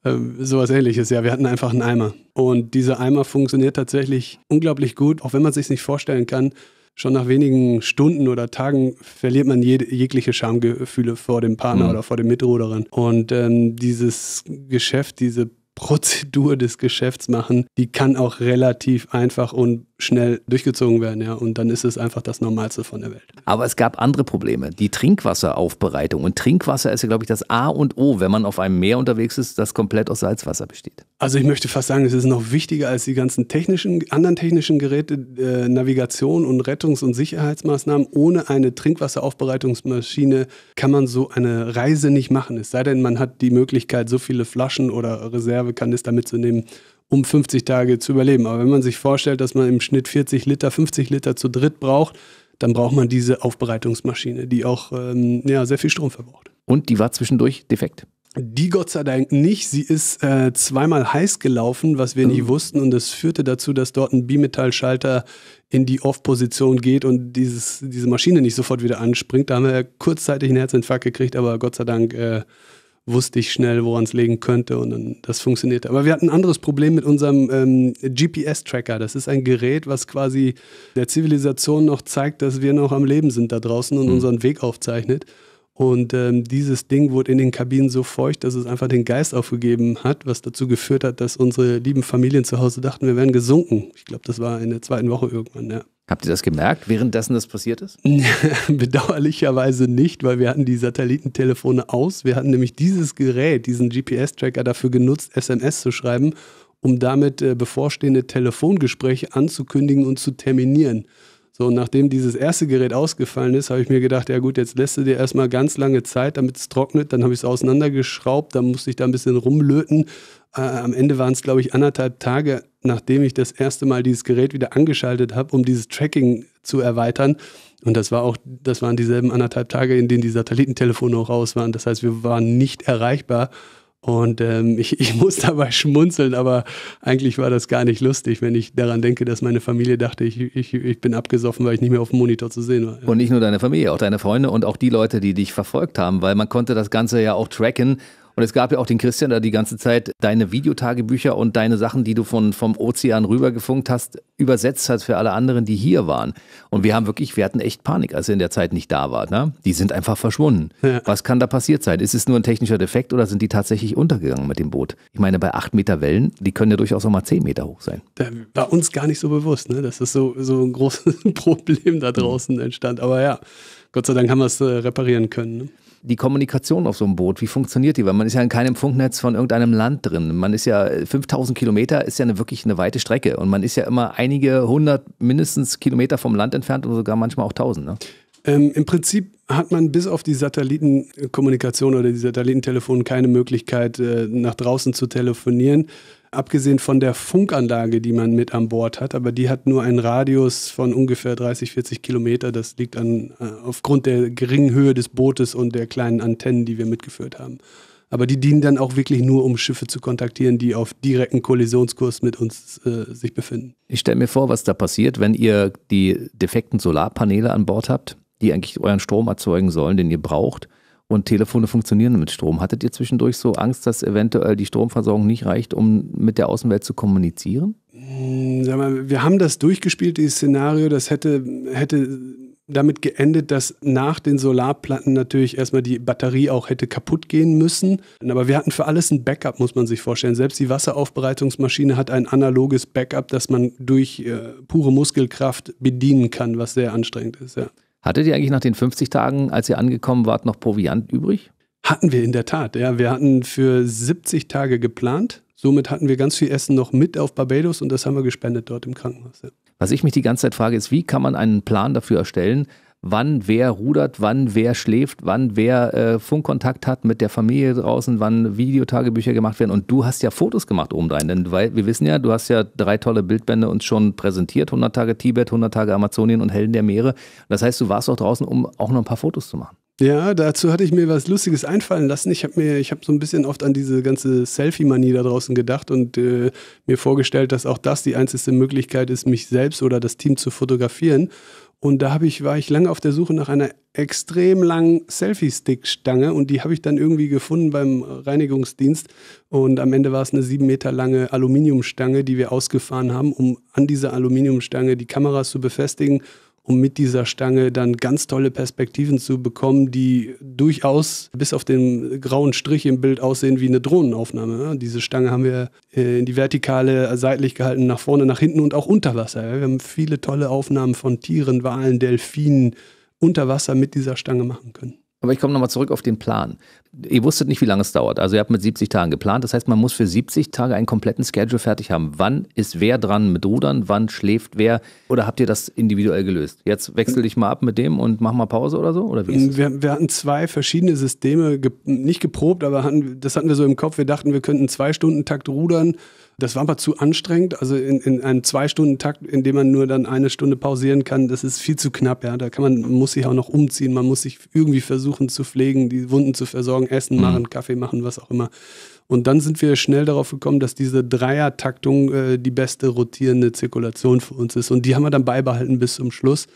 ähm sowas ähnliches, ja. Wir hatten einfach einen Eimer. Und dieser Eimer funktioniert tatsächlich unglaublich gut, auch wenn man es sich nicht vorstellen kann schon nach wenigen Stunden oder Tagen verliert man je, jegliche Schamgefühle vor dem Partner mhm. oder vor dem Mitruderin. Und ähm, dieses Geschäft, diese Prozedur des Geschäfts machen, die kann auch relativ einfach und schnell durchgezogen werden, ja. Und dann ist es einfach das Normalste von der Welt. Aber es gab andere Probleme. Die Trinkwasseraufbereitung. Und Trinkwasser ist ja, glaube ich, das A und O, wenn man auf einem Meer unterwegs ist, das komplett aus Salzwasser besteht. Also ich möchte fast sagen, es ist noch wichtiger als die ganzen technischen, anderen technischen Geräte, äh, Navigation und Rettungs- und Sicherheitsmaßnahmen. Ohne eine Trinkwasseraufbereitungsmaschine kann man so eine Reise nicht machen. Es sei denn, man hat die Möglichkeit, so viele Flaschen oder Reserven Reservekanister mitzunehmen, um 50 Tage zu überleben. Aber wenn man sich vorstellt, dass man im Schnitt 40 Liter, 50 Liter zu dritt braucht, dann braucht man diese Aufbereitungsmaschine, die auch ähm, ja, sehr viel Strom verbraucht. Und die war zwischendurch defekt. Die Gott sei Dank nicht. Sie ist äh, zweimal heiß gelaufen, was wir mhm. nie wussten. Und das führte dazu, dass dort ein Bimetallschalter in die Off-Position geht und dieses, diese Maschine nicht sofort wieder anspringt. Da haben wir kurzzeitig einen Herzinfarkt gekriegt, aber Gott sei Dank äh, wusste ich schnell, woran es legen könnte und dann das funktionierte. Aber wir hatten ein anderes Problem mit unserem ähm, GPS-Tracker. Das ist ein Gerät, was quasi der Zivilisation noch zeigt, dass wir noch am Leben sind da draußen und mhm. unseren Weg aufzeichnet. Und ähm, dieses Ding wurde in den Kabinen so feucht, dass es einfach den Geist aufgegeben hat, was dazu geführt hat, dass unsere lieben Familien zu Hause dachten, wir wären gesunken. Ich glaube, das war in der zweiten Woche irgendwann, ja. Habt ihr das gemerkt, währenddessen das passiert ist? *laughs* Bedauerlicherweise nicht, weil wir hatten die Satellitentelefone aus. Wir hatten nämlich dieses Gerät, diesen GPS-Tracker dafür genutzt, SMS zu schreiben, um damit äh, bevorstehende Telefongespräche anzukündigen und zu terminieren. So, und nachdem dieses erste Gerät ausgefallen ist, habe ich mir gedacht, ja gut, jetzt lässt du dir erstmal ganz lange Zeit, damit es trocknet. Dann habe ich es auseinandergeschraubt, dann musste ich da ein bisschen rumlöten äh, am Ende waren es, glaube ich, anderthalb Tage, nachdem ich das erste Mal dieses Gerät wieder angeschaltet habe, um dieses Tracking zu erweitern. Und das war auch, das waren dieselben anderthalb Tage, in denen die Satellitentelefone auch raus waren. Das heißt, wir waren nicht erreichbar. Und ähm, *laughs* ich, ich muss dabei schmunzeln, aber eigentlich war das gar nicht lustig, wenn ich daran denke, dass meine Familie dachte, ich, ich, ich bin abgesoffen, weil ich nicht mehr auf dem Monitor zu sehen war. Und nicht nur deine Familie, auch deine Freunde und auch die Leute, die dich verfolgt haben, weil man konnte das Ganze ja auch tracken und es gab ja auch den Christian der die ganze Zeit deine Videotagebücher und deine Sachen, die du von, vom Ozean rübergefunkt hast, übersetzt hat für alle anderen, die hier waren. Und wir haben wirklich, wir hatten echt Panik, als er in der Zeit nicht da war. Ne? Die sind einfach verschwunden. Ja. Was kann da passiert sein? Ist es nur ein technischer Defekt oder sind die tatsächlich untergegangen mit dem Boot? Ich meine, bei acht Meter Wellen, die können ja durchaus auch mal 10 Meter hoch sein. Da war uns gar nicht so bewusst, ne? dass das so, so ein großes *laughs* Problem da draußen entstand. Aber ja, Gott sei Dank haben wir es äh, reparieren können. Ne? die Kommunikation auf so einem Boot, wie funktioniert die? Weil man ist ja in keinem Funknetz von irgendeinem Land drin. Man ist ja 5000 äh, Kilometer, ist ja eine, wirklich eine weite Strecke und man ist ja immer einige hundert mindestens Kilometer vom Land entfernt oder sogar manchmal auch tausend. Ne? Ähm, Im Prinzip hat man bis auf die Satellitenkommunikation oder die Satellitentelefonen keine Möglichkeit, äh, nach draußen zu telefonieren abgesehen von der Funkanlage, die man mit an Bord hat, aber die hat nur einen Radius von ungefähr 30, 40 Kilometer. Das liegt an, äh, aufgrund der geringen Höhe des Bootes und der kleinen Antennen, die wir mitgeführt haben. Aber die dienen dann auch wirklich nur, um Schiffe zu kontaktieren, die auf direkten Kollisionskurs mit uns äh, sich befinden. Ich stelle mir vor, was da passiert, wenn ihr die defekten Solarpaneele an Bord habt, die eigentlich euren Strom erzeugen sollen, den ihr braucht und Telefone funktionieren mit Strom. Hattet ihr zwischendurch so Angst, dass eventuell die Stromversorgung nicht reicht, um mit der Außenwelt zu kommunizieren? Hm, mal, wir haben das durchgespielt, dieses Szenario, das hätte, hätte damit geendet, dass nach den Solarplatten natürlich erstmal die Batterie auch hätte kaputt gehen müssen. Aber wir hatten für alles ein Backup, muss man sich vorstellen. Selbst die Wasseraufbereitungsmaschine hat ein analoges Backup, das man durch äh, pure Muskelkraft bedienen kann, was sehr anstrengend ist. Ja. Hattet ihr eigentlich nach den 50 Tagen, als ihr angekommen wart, noch Proviant übrig? Hatten wir in der Tat, ja. Wir hatten für 70 Tage geplant. Somit hatten wir ganz viel Essen noch mit auf Barbados und das haben wir gespendet dort im Krankenhaus. Ja. Was ich mich die ganze Zeit frage, ist, wie kann man einen Plan dafür erstellen, wann wer rudert, wann wer schläft, wann wer äh, Funkkontakt hat mit der Familie draußen, wann Videotagebücher gemacht werden. Und du hast ja Fotos gemacht obendrein, denn weil, wir wissen ja, du hast ja drei tolle Bildbände uns schon präsentiert, 100 Tage Tibet, 100 Tage Amazonien und Helden der Meere. Das heißt, du warst auch draußen, um auch noch ein paar Fotos zu machen. Ja, dazu hatte ich mir was Lustiges einfallen lassen. Ich habe mir, ich habe so ein bisschen oft an diese ganze Selfie-Manie da draußen gedacht und äh, mir vorgestellt, dass auch das die einzige Möglichkeit ist, mich selbst oder das Team zu fotografieren. Und da ich, war ich lange auf der Suche nach einer extrem langen Selfie-Stick-Stange und die habe ich dann irgendwie gefunden beim Reinigungsdienst. Und am Ende war es eine sieben Meter lange Aluminiumstange, die wir ausgefahren haben, um an dieser Aluminiumstange die Kameras zu befestigen um mit dieser Stange dann ganz tolle Perspektiven zu bekommen, die durchaus bis auf den grauen Strich im Bild aussehen wie eine Drohnenaufnahme. Diese Stange haben wir äh, in die Vertikale seitlich gehalten, nach vorne, nach hinten und auch unter Wasser. Wir haben viele tolle Aufnahmen von Tieren, Walen, Delfinen unter Wasser mit dieser Stange machen können. Aber ich komme nochmal zurück auf den Plan. Ihr wusstet nicht, wie lange es dauert. Also ihr habt mit 70 Tagen geplant. Das heißt, man muss für 70 Tage einen kompletten Schedule fertig haben. Wann ist wer dran mit Rudern? Wann schläft wer? Oder habt ihr das individuell gelöst? Jetzt wechsel dich mal ab mit dem und mach mal Pause oder so? Oder wir, wir, hatten zwei verschiedene Systeme, ge nicht geprobt, aber hatten, das hatten wir so im Kopf. Wir dachten, wir könnten zwei Stunden Takt rudern das war aber zu anstrengend. Also in, in einem Zwei-Stunden-Takt, in dem man nur dann eine Stunde pausieren kann, das ist viel zu knapp. Ja. Da kann man, man muss sich auch noch umziehen, man muss sich irgendwie versuchen zu pflegen, die Wunden zu versorgen, Essen mhm. machen, Kaffee machen, was auch immer. Und dann sind wir schnell darauf gekommen, dass diese Dreier-Taktung äh, die beste rotierende Zirkulation für uns ist. Und die haben wir dann beibehalten bis zum Schluss.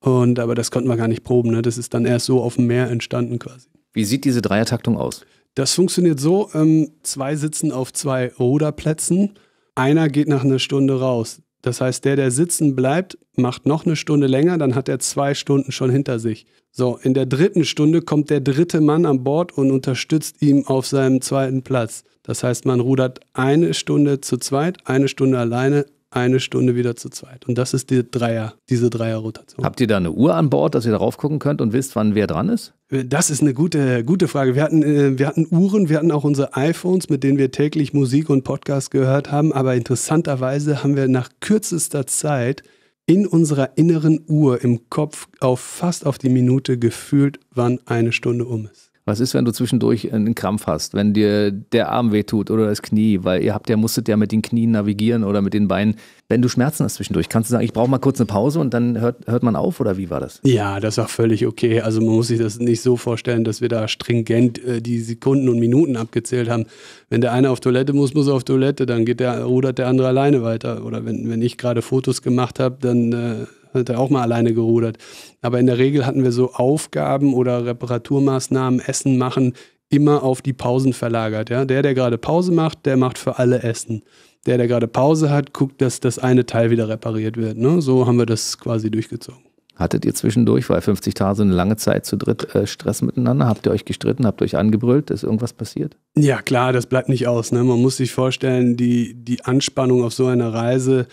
Und aber das konnten wir gar nicht proben. Ne? Das ist dann erst so auf dem Meer entstanden quasi. Wie sieht diese Dreiertaktung aus? Das funktioniert so: ähm, zwei sitzen auf zwei Ruderplätzen, einer geht nach einer Stunde raus. Das heißt, der, der sitzen bleibt, macht noch eine Stunde länger, dann hat er zwei Stunden schon hinter sich. So, in der dritten Stunde kommt der dritte Mann an Bord und unterstützt ihn auf seinem zweiten Platz. Das heißt, man rudert eine Stunde zu zweit, eine Stunde alleine, eine Stunde wieder zu zweit. Und das ist die Dreier, diese Dreier-Rotation. Habt ihr da eine Uhr an Bord, dass ihr darauf gucken könnt und wisst, wann wer dran ist? Äh, das ist eine gute, gute Frage. Wir hatten, äh, wir hatten Uhren, wir hatten auch unsere iPhones, mit denen wir täglich Musik und Podcast gehört haben. Aber interessanterweise haben wir nach kürzester Zeit in unserer inneren Uhr im Kopf auf fast auf die Minute gefühlt, wann eine Stunde um ist. Was ist, wenn du zwischendurch einen Krampf hast, wenn dir der Arm wehtut oder das Knie, weil ihr habt ja, musstet ja mit den Knien navigieren oder mit den Beinen. Wenn du Schmerzen hast zwischendurch, kannst du sagen, ich brauche mal kurz eine Pause und dann hört, hört man auf oder wie war das? Ja, das war völlig okay. Also man muss sich das nicht so vorstellen, dass wir da stringent äh, die Sekunden und Minuten abgezählt haben. Wenn der eine auf Toilette muss, muss er auf Toilette, dann geht der, rudert der andere alleine weiter. Oder wenn, wenn ich gerade Fotos gemacht habe, dann äh, hat er auch mal alleine gerudert. Aber in der Regel hatten wir so Aufgaben oder Reparaturmaßnahmen, Essen machen, immer auf die Pausen verlagert. Ja? Der, der gerade Pause macht, der macht für alle Essen. Der, der gerade Pause hat, guckt, dass das eine Teil wieder repariert wird. Ne? So haben wir das quasi durchgezogen. Hattet ihr zwischendurch, weil 50 Tage so eine lange Zeit zu dritt äh, Stress miteinander? Habt ihr euch gestritten? Habt ihr euch angebrüllt? Ist irgendwas passiert? Ja, klar, das bleibt nicht aus. Ne? Man muss sich vorstellen, die, die Anspannung auf so einer Reise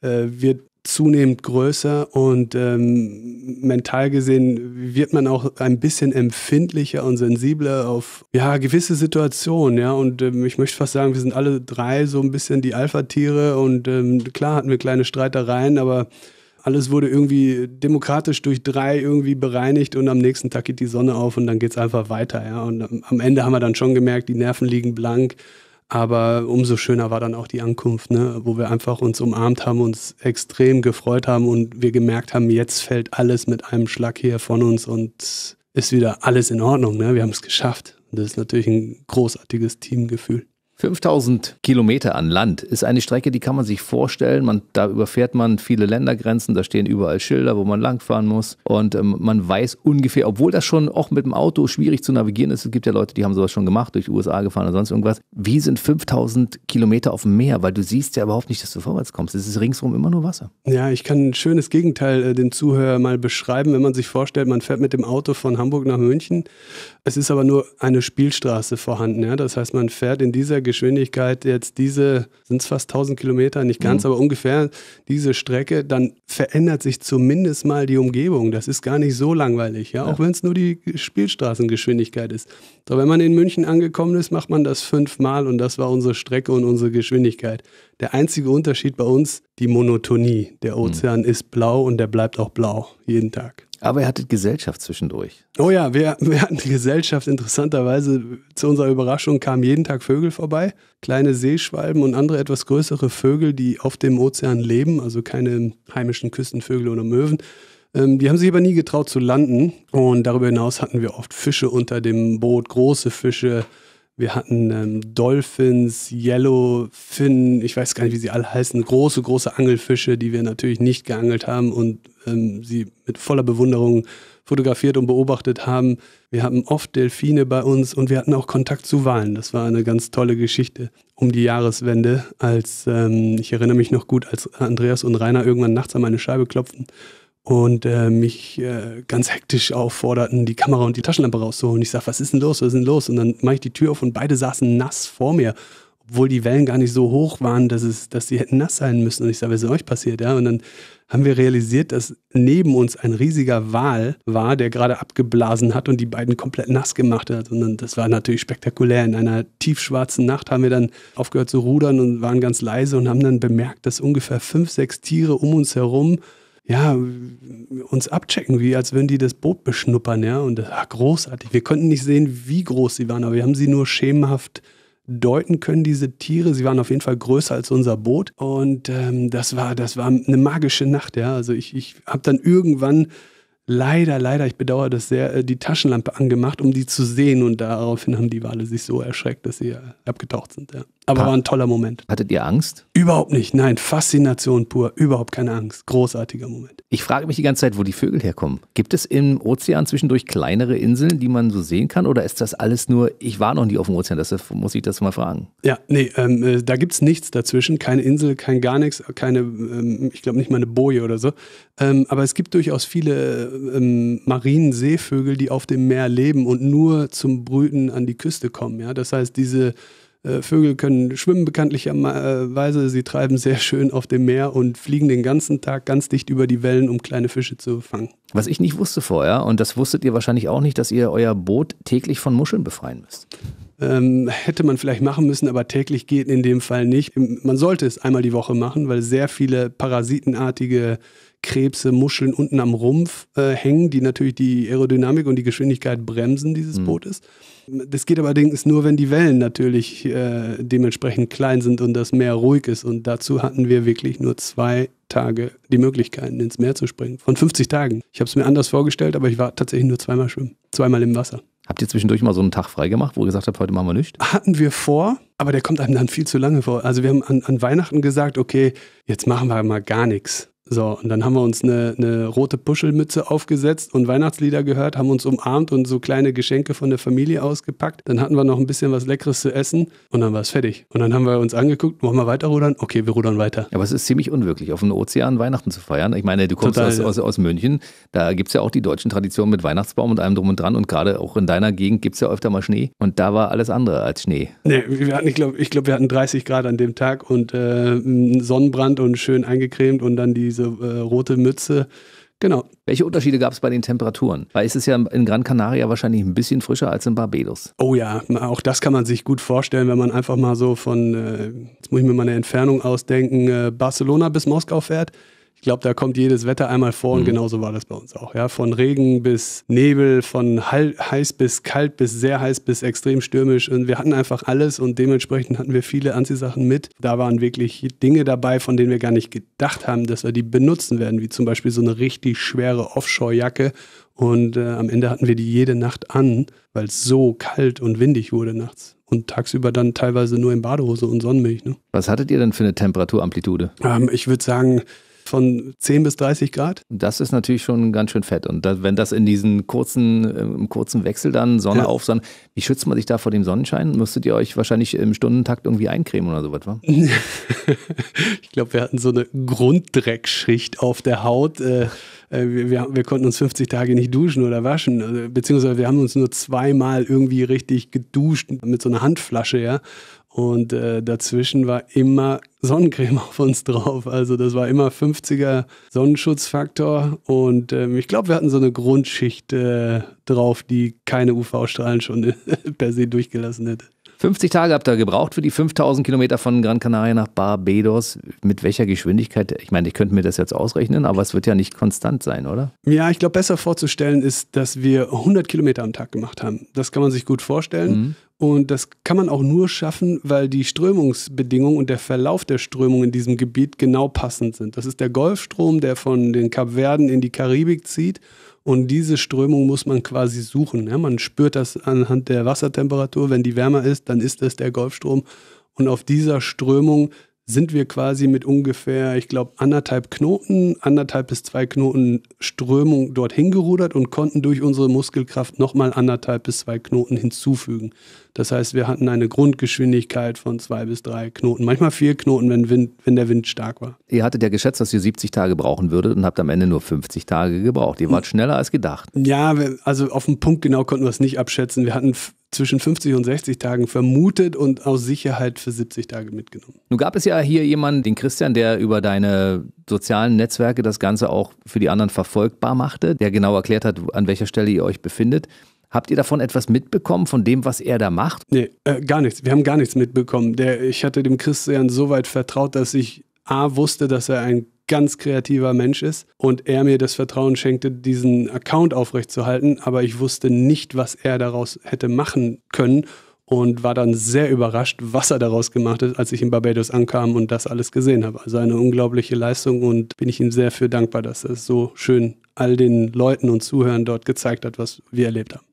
äh, wird zunehmend größer und ähm, mental gesehen wird man auch ein bisschen empfindlicher und sensibler auf ja, gewisse Situationen. Ja? Und ähm, ich möchte fast sagen, wir sind alle drei so ein bisschen die Alpha-Tiere und ähm, klar hatten wir kleine Streitereien, aber alles wurde irgendwie demokratisch durch drei irgendwie bereinigt und am nächsten Tag geht die Sonne auf und dann geht es einfach weiter. Ja? Und am Ende haben wir dann schon gemerkt, die Nerven liegen blank aber umso schöner war dann auch die Ankunft, ne? wo wir einfach uns umarmt haben, uns extrem gefreut haben und wir gemerkt haben, jetzt fällt alles mit einem Schlag hier von uns und ist wieder alles in Ordnung. Ne? Wir haben es geschafft. Das ist natürlich ein großartiges Teamgefühl. 5000 Kilometer an Land ist eine Strecke, die kann man sich vorstellen. Man, da überfährt man viele Ländergrenzen, da stehen überall Schilder, wo man langfahren muss. Und ähm, man weiß ungefähr, obwohl das schon auch mit dem Auto schwierig zu navigieren ist, es gibt ja Leute, die haben sowas schon gemacht, durch die USA gefahren oder sonst irgendwas. Wie sind 5000 Kilometer auf dem Meer? Weil du siehst ja überhaupt nicht, dass du vorwärts kommst. Es ist ringsherum immer nur Wasser. Ja, ich kann ein schönes Gegenteil äh, dem Zuhörer mal beschreiben, wenn man sich vorstellt, man fährt mit dem Auto von Hamburg nach München. Es ist aber nur eine Spielstraße vorhanden. Ja? Das heißt, man fährt in dieser Geschwindigkeit jetzt diese, sind es fast 1000 Kilometer, nicht ganz, mhm. aber ungefähr diese Strecke, dann verändert sich zumindest mal die Umgebung. Das ist gar nicht so langweilig, ja, ja. auch wenn es nur die Spielstraßengeschwindigkeit ist. So, wenn man in München angekommen ist, macht man das fünfmal und das war unsere Strecke und unsere Geschwindigkeit. Der einzige Unterschied bei uns, die Monotonie. Der mhm. Ozean mhm. ist blau und der bleibt auch blau, jeden Tag. Aber ihr hattet Gesellschaft zwischendurch. Oh ja, wir, wir hatten die Gesellschaft. Interessanterweise, zu unserer Überraschung kamen jeden Tag Vögel vorbei. Kleine Seeschwalben und andere etwas größere Vögel, die auf dem Ozean leben, also keine heimischen Küstenvögel oder Möwen. Ähm, die haben sich aber nie getraut zu landen. Und darüber hinaus hatten wir oft Fische unter dem Boot, große Fische, wir hatten ähm, Dolphins, Yellowfin, ich weiß gar nicht, wie sie alle heißen, große, große Angelfische, die wir natürlich nicht geangelt haben und ähm, sie mit voller Bewunderung fotografiert und beobachtet haben. Wir hatten oft Delfine bei uns und wir hatten auch Kontakt zu Walen. Das war eine ganz tolle Geschichte um die Jahreswende, als ähm, ich erinnere mich noch gut, als Andreas und Rainer irgendwann nachts an meine Scheibe klopften und äh, mich äh, ganz hektisch aufforderten, die Kamera und die Taschenlampe rauszuholen. Ich sage, was ist denn los, was ist denn los? Und dann mache ich die Tür auf und beide saßen nass vor mir, obwohl die Wellen gar nicht so hoch waren, dass, es, dass sie hätten nass sein müssen. Und ich sage, was ist denn euch passiert? Ja? Und dann haben wir realisiert, dass neben uns ein riesiger Wal war, der gerade abgeblasen hat und die beiden komplett nass gemacht hat. Und dann, das war natürlich spektakulär. In einer tiefschwarzen Nacht haben wir dann aufgehört zu rudern und waren ganz leise und haben dann bemerkt, dass ungefähr fünf, sechs Tiere um uns herum ja, uns abchecken, wie als würden die das Boot beschnuppern, ja. Und das war ah, großartig. Wir konnten nicht sehen, wie groß sie waren, aber wir haben sie nur schemenhaft deuten können, diese Tiere. Sie waren auf jeden Fall größer als unser Boot. Und ähm, das war, das war eine magische Nacht, ja. Also ich, ich habe dann irgendwann leider, leider, ich bedauere das sehr, äh, die Taschenlampe angemacht, um die zu sehen. Und daraufhin haben die Wale sich so erschreckt, dass sie äh, abgetaucht sind, ja. Aber Paar. war ein toller Moment. Hattet ihr Angst? Überhaupt nicht. Nein, Faszination pur. Überhaupt keine Angst. Großartiger Moment. Ich frage mich die ganze Zeit, wo die Vögel herkommen. Gibt es im Ozean zwischendurch kleinere Inseln, die man so sehen kann? Oder ist das alles nur, ich war noch nie auf dem Ozean, deshalb muss ich das mal fragen? Ja, nee, ähm, äh, da gibt es nichts dazwischen. Keine Insel, kein gar nichts, keine, ähm, ich glaube nicht mal eine Boje oder so. Ähm, aber es gibt durchaus viele ähm, marinen Seevögel, die auf dem Meer leben und nur zum Brüten an die Küste kommen. Ja? Das heißt, diese äh, Vögel können schwimmen bekanntlicherweise. Sie treiben sehr schön auf dem Meer und fliegen den ganzen Tag ganz dicht über die Wellen, um kleine Fische zu fangen. Was ich nicht wusste vorher, und das wusstet ihr wahrscheinlich auch nicht, dass ihr euer Boot täglich von Muscheln befreien müsst. Ähm, hätte man vielleicht machen müssen, aber täglich geht in dem Fall nicht. Ähm, man sollte es einmal die Woche machen, weil sehr viele parasitenartige äh, Krebse, Muscheln unten am Rumpf äh, hängen, die natürlich die Aerodynamik und die Geschwindigkeit bremsen dieses mhm. Bootes. Das geht aber allerdings nur, wenn die Wellen natürlich äh, dementsprechend klein sind und das Meer ruhig ist. Und dazu hatten wir wirklich nur zwei Tage die Möglichkeiten, ins Meer zu springen. Von 50 Tagen. Ich habe es mir anders vorgestellt, aber ich war tatsächlich nur zweimal schwimmen. Zweimal im Wasser. Habt ihr zwischendurch mal so einen Tag freigemacht, wo ihr gesagt habt, heute machen wir nichts? Hatten wir vor, aber der kommt einem dann viel zu lange vor. Also wir haben an, an Weihnachten gesagt, okay, jetzt machen wir mal gar nichts. So, und dann haben wir uns eine, eine, rote Puschelmütze aufgesetzt und Weihnachtslieder gehört, haben uns umarmt und so kleine Geschenke von der Familie ausgepackt. Dann hatten wir noch ein bisschen was Leckeres zu essen und dann war es fertig. Und dann haben wir uns angeguckt, wollen wir weiter rudern? Okay, wir rudern weiter. Ja, Aber es ist ziemlich unwirklich, auf dem Ozean Weihnachten zu feiern. Ich meine, du kommst Total, aus, ja. aus, aus, München, da gibt es ja auch die deutschen Traditionen mit Weihnachtsbaum und allem drum und dran. Und gerade auch in deiner Gegend gibt es ja öfter mal Schnee und da war alles andere als Schnee. Nee, wir hatten, ich glaube, ich glaub, wir hatten 30 Grad an dem Tag und äh, Sonnenbrand und schön eingecremt und dann die diese äh, rote Mütze. Genau. Welche Unterschiede gab es bei den Temperaturen? Weil es ist ja in Gran Canaria wahrscheinlich ein bisschen frischer als in Barbados. Oh ja, auch das kann man sich gut vorstellen, wenn man einfach mal so von, äh, jetzt muss ich mir mal eine Entfernung ausdenken, äh, Barcelona bis Moskau fährt ich glaube, da kommt jedes Wetter einmal vor mhm. und genauso war das bei uns auch. Ja? Von Regen bis Nebel, von heiß bis kalt bis sehr heiß bis extrem stürmisch. Und wir hatten einfach alles und dementsprechend hatten wir viele Anziehsachen mit. Da waren wirklich Dinge dabei, von denen wir gar nicht gedacht haben, dass wir die benutzen werden, wie zum Beispiel so eine richtig schwere Offshore-Jacke und äh, am Ende hatten wir die jede Nacht an, weil es so kalt und windig wurde nachts. Und tagsüber dann teilweise nur in Badehose und Sonnenmilch. Ne? Was hattet ihr denn für eine Temperaturamplitude? Ähm, ich würde sagen, von 10 bis 30 Grad? Das ist natürlich schon ganz schön fett. Und da, wenn das in diesen kurzen, im ähm, kurzen Wechsel dann Sonne ja. auf Sonne, wie schützt man sich da vor dem Sonnenschein? Müsstet ihr euch wahrscheinlich im Stundentakt irgendwie eincremen oder sowas, wa? *laughs* ich glaube, wir hatten so eine Grunddreckschicht auf der Haut. Äh, äh, wir, wir, wir, konnten uns 50 Tage nicht duschen oder waschen, also, beziehungsweise wir haben uns nur zweimal irgendwie richtig geduscht mit so einer Handflasche, ja. Und äh, dazwischen war immer Sonnencreme *laughs* auf uns drauf. Also das war immer 50er Sonnenschutzfaktor. Und ähm, ich glaube, wir hatten so eine Grundschicht äh, drauf, die keine UV-Strahlen schon *laughs* per se durchgelassen hätte. 50 Tage habt ihr gebraucht für die 5000 Kilometer von Gran Canaria nach Barbados. Mit welcher Geschwindigkeit? Ich meine, ich könnte mir das jetzt ausrechnen, aber es wird ja nicht konstant sein, oder? Ja, ich glaube, besser vorzustellen ist, dass wir 100 Kilometer am Tag gemacht haben. Das kann man sich gut vorstellen. Mhm. Und das kann man auch nur schaffen, weil die Strömungsbedingungen und der Verlauf der Strömung in diesem Gebiet genau passend sind. Das ist der Golfstrom, der von den Kapverden in die Karibik zieht. Und diese Strömung muss man quasi suchen. Ja, ne? man spürt das anhand der Wassertemperatur. Wenn die wärmer ist, dann ist es der Golfstrom. Und auf dieser Strömung sind wir quasi mit ungefähr, ich glaube, anderthalb Knoten, anderthalb bis zwei Knoten Strömung dorthin gerudert und konnten durch unsere Muskelkraft nochmal anderthalb bis zwei Knoten hinzufügen. Das heißt, wir hatten eine Grundgeschwindigkeit von zwei bis drei Knoten, manchmal vier Knoten, wenn, Wind, wenn der Wind stark war. Ihr hattet ja geschätzt, dass ihr 70 Tage brauchen würdet und habt am Ende nur 50 Tage gebraucht. Ihr wart hm. schneller als gedacht. Ja, also auf den Punkt genau konnten wir es nicht abschätzen. Wir hatten zwischen 50 und 60 Tagen vermutet und aus Sicherheit für 70 Tage mitgenommen. Nun gab es ja hier jemanden, den Christian, der über deine sozialen Netzwerke das Ganze auch für die anderen verfolgbar machte, der genau erklärt hat, an welcher Stelle ihr euch befindet. Habt ihr davon etwas mitbekommen, von dem, was er da macht? Nee, äh, gar nichts. Wir haben gar nichts mitbekommen. Der, ich hatte dem Christian so weit vertraut, dass ich A wusste, dass er ein ganz kreativer Mensch ist und er mir das Vertrauen schenkte, diesen Account aufrechtzuerhalten, aber ich wusste nicht, was er daraus hätte machen können und war dann sehr überrascht, was er daraus gemacht hat, als ich in Barbados ankam und das alles gesehen habe. Also eine unglaubliche Leistung und bin ich ihm sehr für dankbar, dass er es so schön all den Leuten und Zuhörern dort gezeigt hat, was wir erlebt haben.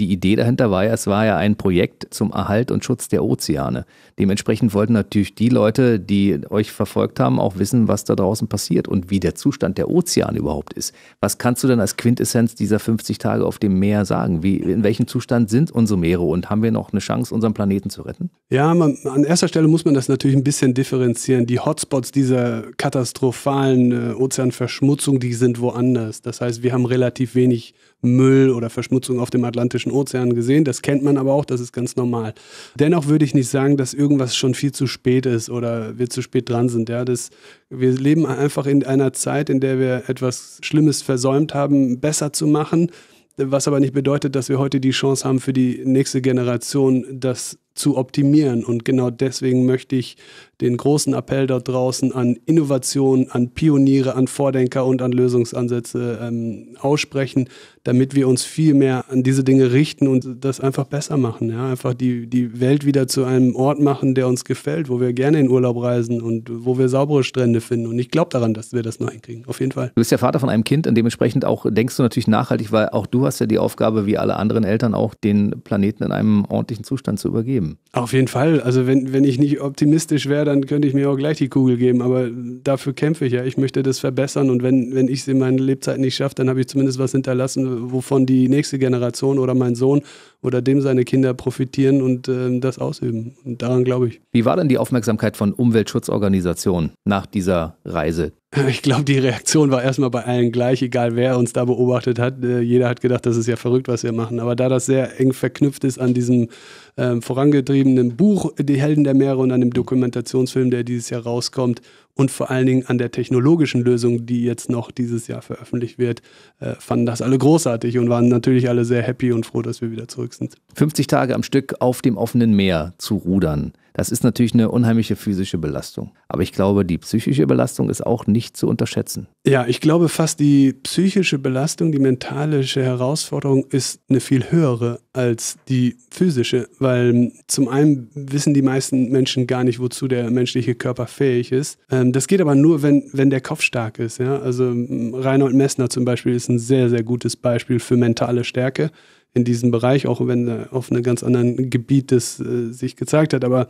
Die Idee dahinter war ja, es war ja ein Projekt zum Erhalt und Schutz der Ozeane. Dementsprechend wollten natürlich die Leute, die euch verfolgt haben, auch wissen, was da draußen passiert und wie der Zustand der Ozeane überhaupt ist. Was kannst du denn als Quintessenz dieser 50 Tage auf dem Meer sagen? Wie, in welchem Zustand sind unsere Meere und haben wir noch eine Chance, unseren Planeten zu retten? Ja, man, an erster Stelle muss man das natürlich ein bisschen differenzieren. Die Hotspots dieser katastrophalen äh, Ozeanverschmutzung, die sind woanders. Das heißt, wir haben relativ wenig Müll oder Verschmutzung auf dem Atlantischen Ozean gesehen. Das kennt man aber auch, das ist ganz normal. Dennoch würde ich nicht sagen, dass irgendwas schon viel zu spät ist oder wir zu spät dran sind. Ja, das, wir leben einfach in einer Zeit, in der wir etwas Schlimmes versäumt haben, besser zu machen was aber nicht bedeutet, dass wir heute die Chance haben, für die nächste Generation das zu optimieren. Und genau deswegen möchte ich den großen Appell dort draußen an Innovationen, an Pioniere, an Vordenker und an Lösungsansätze ähm, aussprechen, damit wir uns viel mehr an diese Dinge richten und das einfach besser machen. Ja? Einfach die, die Welt wieder zu einem Ort machen, der uns gefällt, wo wir gerne in Urlaub reisen und wo wir saubere Strände finden. Und ich glaube daran, dass wir das noch hinkriegen. Auf jeden Fall. Du bist ja Vater von einem Kind und dementsprechend auch denkst du natürlich nachhaltig, weil auch du hast ja die Aufgabe, wie alle anderen Eltern, auch den Planeten in einem ordentlichen Zustand zu übergeben. Unternehmen. Auf jeden Fall. Also wenn, wenn ich nicht optimistisch wäre, dann könnte ich mir auch gleich die Kugel geben. Aber dafür kämpfe ich ja. Ich möchte das verbessern und wenn, wenn ich es in meiner Lebzeit nicht schaffe, dann habe ich zumindest was hinterlassen, wovon die nächste Generation oder mein Sohn oder dem seine Kinder profitieren und äh, das ausüben. Und daran glaube ich. Wie war denn die Aufmerksamkeit von Umweltschutzorganisationen nach dieser Reise? *laughs* Ich glaube, die Reaktion war erstmal bei allen gleich, egal wer uns da beobachtet hat. Äh, jeder hat gedacht, das ist ja verrückt, was wir machen. Aber da das sehr eng verknüpft ist an diesem äh, vorangetriebenen Buch Die Helden der Meere und an dem Dokumentationsfilm, der dieses Jahr rauskommt und vor allen Dingen an der technologischen Lösung, die jetzt noch dieses Jahr veröffentlicht wird, äh, fanden das alle großartig und waren natürlich alle sehr happy und froh, dass wir wieder zurück sind. 50 Tage am Stück auf dem offenen Meer zu rudern. Das ist natürlich eine unheimliche physische Belastung. Aber ich glaube, die psychische Belastung ist auch nicht zu unterschätzen. Ja, ich glaube fast die psychische Belastung, die mentalische Herausforderung ist eine viel höhere als die physische, weil zum einen wissen die meisten Menschen gar nicht, wozu der menschliche Körper fähig ist. Ähm, das geht aber nur, wenn, wenn der Kopf stark ist. Ja? Also ähm, Reinhold Messner zum Beispiel ist ein sehr, sehr gutes Beispiel für mentale Stärke in diesem Bereich, auch wenn er auf einem ganz anderen Gebiet das äh, sich gezeigt hat. Aber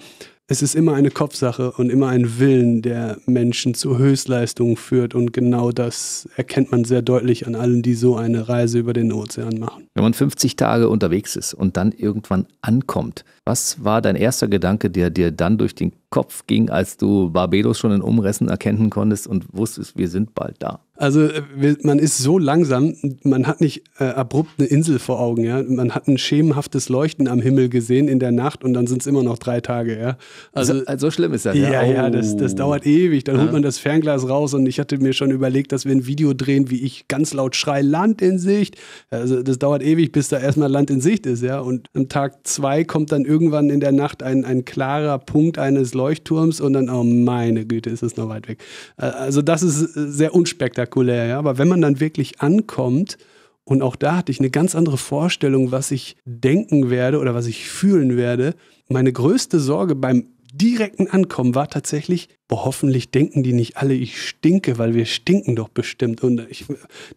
es ist immer eine Kopfsache und immer ein Willen, der Menschen zu Höchstleistungen führt. Und genau das erkennt man sehr deutlich an allen, die so eine Reise über den Ozean machen. Wenn man 50 Tage unterwegs ist und dann irgendwann ankommt, was war dein erster Gedanke, der dir dann durch den Kopf ging, als du Barbados schon in Umrissen erkennen konntest und wusstest, wir sind bald da? Also äh, man ist so langsam, man hat nicht äh, abrupt eine Insel vor Augen, ja. Man hat ein schemenhaftes Leuchten am Himmel gesehen in der Nacht und dann sind es immer noch drei Tage, ja. Also so, also schlimm ist das. Ja, ja, oh. ja das, das dauert oh. ewig. Dann ja. holt man das Fernglas raus und ich hatte mir schon überlegt, dass wir ein Video drehen, wie ich ganz laut schreie, Land in Sicht. Also das dauert ewig, bis da erstmal Land in Sicht ist, ja. Und am Tag zwei kommt dann irgendwann in der Nacht ein, ein klarer Punkt eines Leuchtturms und dann, oh meine Güte, ist es noch weit weg. Äh, also das ist sehr unspektakulär, ja. Aber wenn man dann wirklich ankommt, und auch da hatte ich eine ganz andere Vorstellung, was ich denken werde oder was ich fühlen werde. Meine größte Sorge beim direkten Ankommen war tatsächlich, boah, hoffentlich denken die nicht alle, ich stinke, weil wir stinken doch bestimmt. Und ich,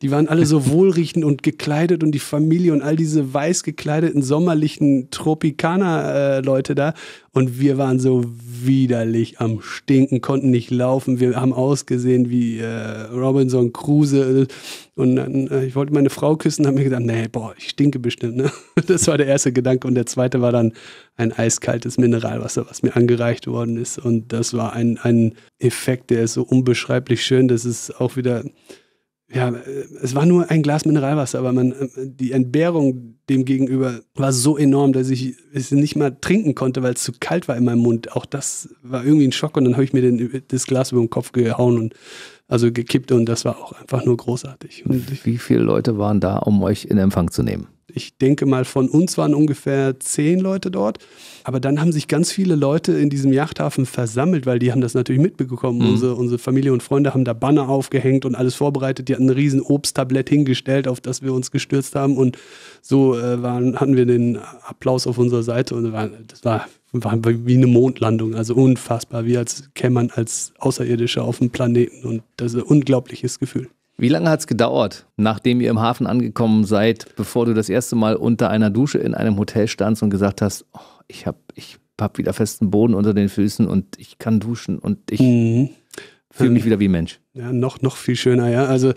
die waren alle so *laughs* wohlriechend und gekleidet und die Familie und all diese weiß gekleideten, sommerlichen Tropikaner-Leute äh, da. Und wir waren so widerlich am Stinken, konnten nicht laufen. Wir haben ausgesehen wie äh, Robinson Kruse. Und dann, äh, ich wollte meine Frau küssen, habe mir gedacht, nee, boah, ich stinke bestimmt. Ne? *laughs* Das war der erste Gedanke. Und der zweite war dann ein eiskaltes Mineralwasser, was mir angereicht worden ist. Und das war ein, ein Effekt, der ist so unbeschreiblich schön, dass es auch wieder, ja, es war nur ein Glas Mineralwasser, aber man, die Entbehrung dem gegenüber war so enorm, dass ich es nicht mal trinken konnte, weil es zu kalt war in meinem Mund. Auch das war irgendwie ein Schock und dann habe ich mir den, das Glas über den Kopf gehauen und also gekippt und das war auch einfach nur großartig. Und Wie viele Leute waren da, um euch in Empfang zu nehmen? ich denke mal, von uns waren ungefähr zehn Leute dort. Aber dann haben sich ganz viele Leute in diesem Yachthafen versammelt, weil die haben das natürlich mitbekommen. Mhm. Unsere, unsere Familie und Freunde haben da Banner aufgehängt und alles vorbereitet. Die hatten ein riesen Obsttablett hingestellt, auf das wir uns gestürzt haben. Und so äh, waren, hatten wir den Applaus auf unserer Seite und waren, das war war wie eine Mondlandung, also unfassbar, wie als käme man als Außerirdische auf dem Planeten und das ist ein unglaubliches Gefühl. Wie lange hat es gedauert, nachdem ihr im Hafen angekommen seid, bevor du das erste Mal unter einer Dusche in einem Hotel standst und gesagt hast, oh, ich habe ich hab wieder festen Boden unter den Füßen und ich kann duschen und ich mhm. fühle mich hm. wieder wie Mensch? Ja, noch, noch viel schöner, ja. Also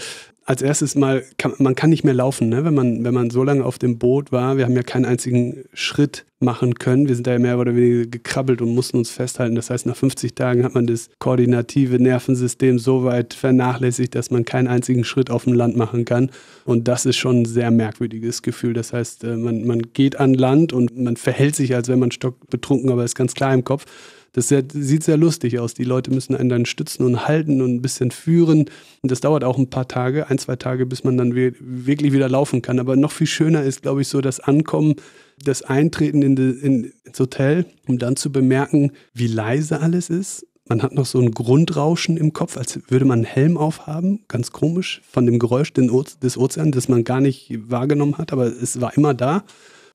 als erstes mal, kann, man kann nicht mehr laufen, ne? wenn, man, wenn man so lange auf dem Boot war. Wir haben ja keinen einzigen Schritt machen können. Wir sind da ja mehr oder weniger gekrabbelt und mussten uns festhalten. Das heißt, nach 50 Tagen hat man das koordinative Nervensystem so weit vernachlässigt, dass man keinen einzigen Schritt auf dem Land machen kann. Und das ist schon ein sehr merkwürdiges Gefühl. Das heißt, äh, man, man geht an Land und man verhält sich, als wenn man stockbetrunken, aber ist ganz klar im Kopf. Das sehr, sieht sehr lustig aus. Die Leute müssen einen dann stützen und halten und ein bisschen führen. Und das dauert auch ein paar Tage, ein, zwei Tage, bis man dann wirklich wieder laufen kann. Aber noch viel schöner ist, glaube ich, so das Ankommen, das Eintreten in, de, in, ins Hotel, um dann zu bemerken, wie leise alles ist. Man hat noch so ein Grundrauschen im Kopf, als würde man einen Helm aufhaben. Ganz komisch, von dem Geräusch des Ozeans, das man gar nicht wahrgenommen hat, aber es war immer da.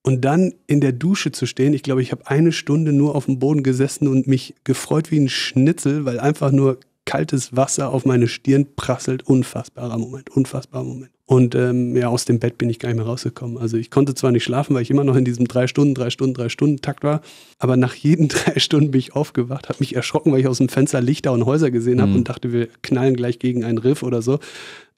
Und dann in der Dusche zu stehen, ich glaube, ich habe eine Stunde nur auf dem Boden gesessen und mich gefreut wie ein Schnitzel, weil einfach nur kaltes Wasser auf meine Stirn prasselt. Unfassbarer Moment, unfassbarer Moment. Und ähm, ja, aus dem Bett bin ich gar nicht mehr rausgekommen. Also ich konnte zwar nicht schlafen, weil ich immer noch in diesem drei Stunden, drei Stunden, drei Stunden Takt war, aber nach jeden *laughs* drei Stunden bin ich aufgewacht, habe mich erschrocken, weil ich aus dem Fenster Lichter und Häuser gesehen habe mhm. und dachte, wir knallen gleich gegen einen Riff oder so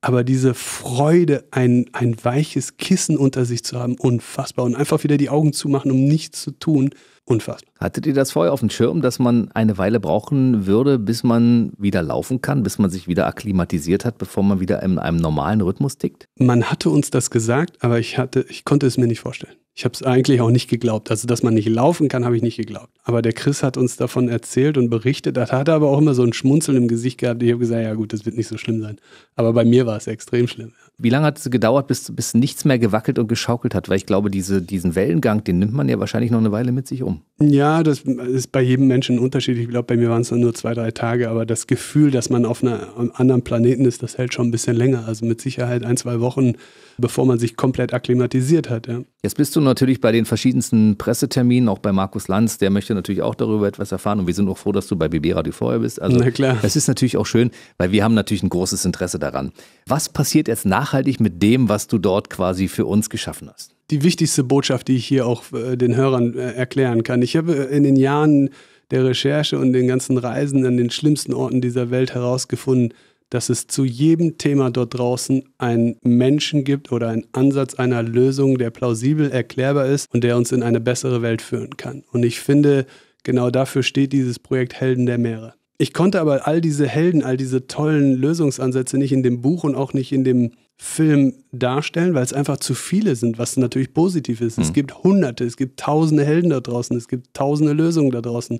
aber diese Freude, ein, ein weiches Kissen unter sich zu haben, unfassbar. Und einfach wieder die Augen zumachen, um nichts zu tun, unfassbar. Hattet ihr das vorher auf dem Schirm, dass man eine Weile brauchen würde, bis man wieder laufen kann, bis man sich wieder akklimatisiert hat, bevor man wieder in einem normalen Rhythmus tickt? Man hatte uns das gesagt, aber ich, hatte, ich konnte es mir nicht vorstellen. Ich habe es eigentlich auch nicht geglaubt. Also, dass man nicht laufen kann, habe ich nicht geglaubt. Aber der Chris hat uns davon erzählt und berichtet. Da hat er aber auch immer so ein Schmunzeln im Gesicht gehabt. Ich habe gesagt, ja gut, das wird nicht so schlimm sein. Aber bei mir war es extrem schlimm. Wie lange hat es gedauert, bis, bis nichts mehr gewackelt und geschaukelt hat? Weil ich glaube, diese, diesen Wellengang, den nimmt man ja wahrscheinlich noch eine Weile mit sich um. Ja, das ist bei jedem Menschen unterschiedlich. Ich glaube, bei mir waren es nur zwei, drei Tage, aber das Gefühl, dass man auf einem anderen Planeten ist, das hält schon ein bisschen länger. Also mit Sicherheit ein, zwei Wochen, bevor man sich komplett akklimatisiert hat. Ja. Jetzt bist du natürlich bei den verschiedensten Presseterminen, auch bei Markus Lanz, der möchte natürlich auch darüber etwas erfahren und wir sind auch froh, dass du bei BB Radio vorher bist. Also, Na klar. Das ist natürlich auch schön, weil wir haben natürlich ein großes Interesse daran. Was passiert jetzt nach nachhaltig mit dem, was du dort quasi für uns geschaffen hast? Die wichtigste Botschaft, die ich hier auch äh, den Hörern äh, erklären kann. Ich habe äh, in den Jahren der Recherche und den ganzen Reisen an den schlimmsten Orten dieser Welt herausgefunden, dass es zu jedem Thema dort draußen einen Menschen gibt oder einen Ansatz einer Lösung, der plausibel erklärbar ist und der uns in eine bessere Welt führen kann. Und ich finde, genau dafür steht dieses Projekt Helden der Meere. Ich konnte aber all diese Helden, all diese tollen Lösungsansätze nicht in dem Buch und auch nicht in dem Film darstellen, weil es einfach zu viele sind, was natürlich positiv ist. Mhm. Es gibt Hunderte, es gibt tausende Helden da draußen, es gibt tausende Lösungen da draußen.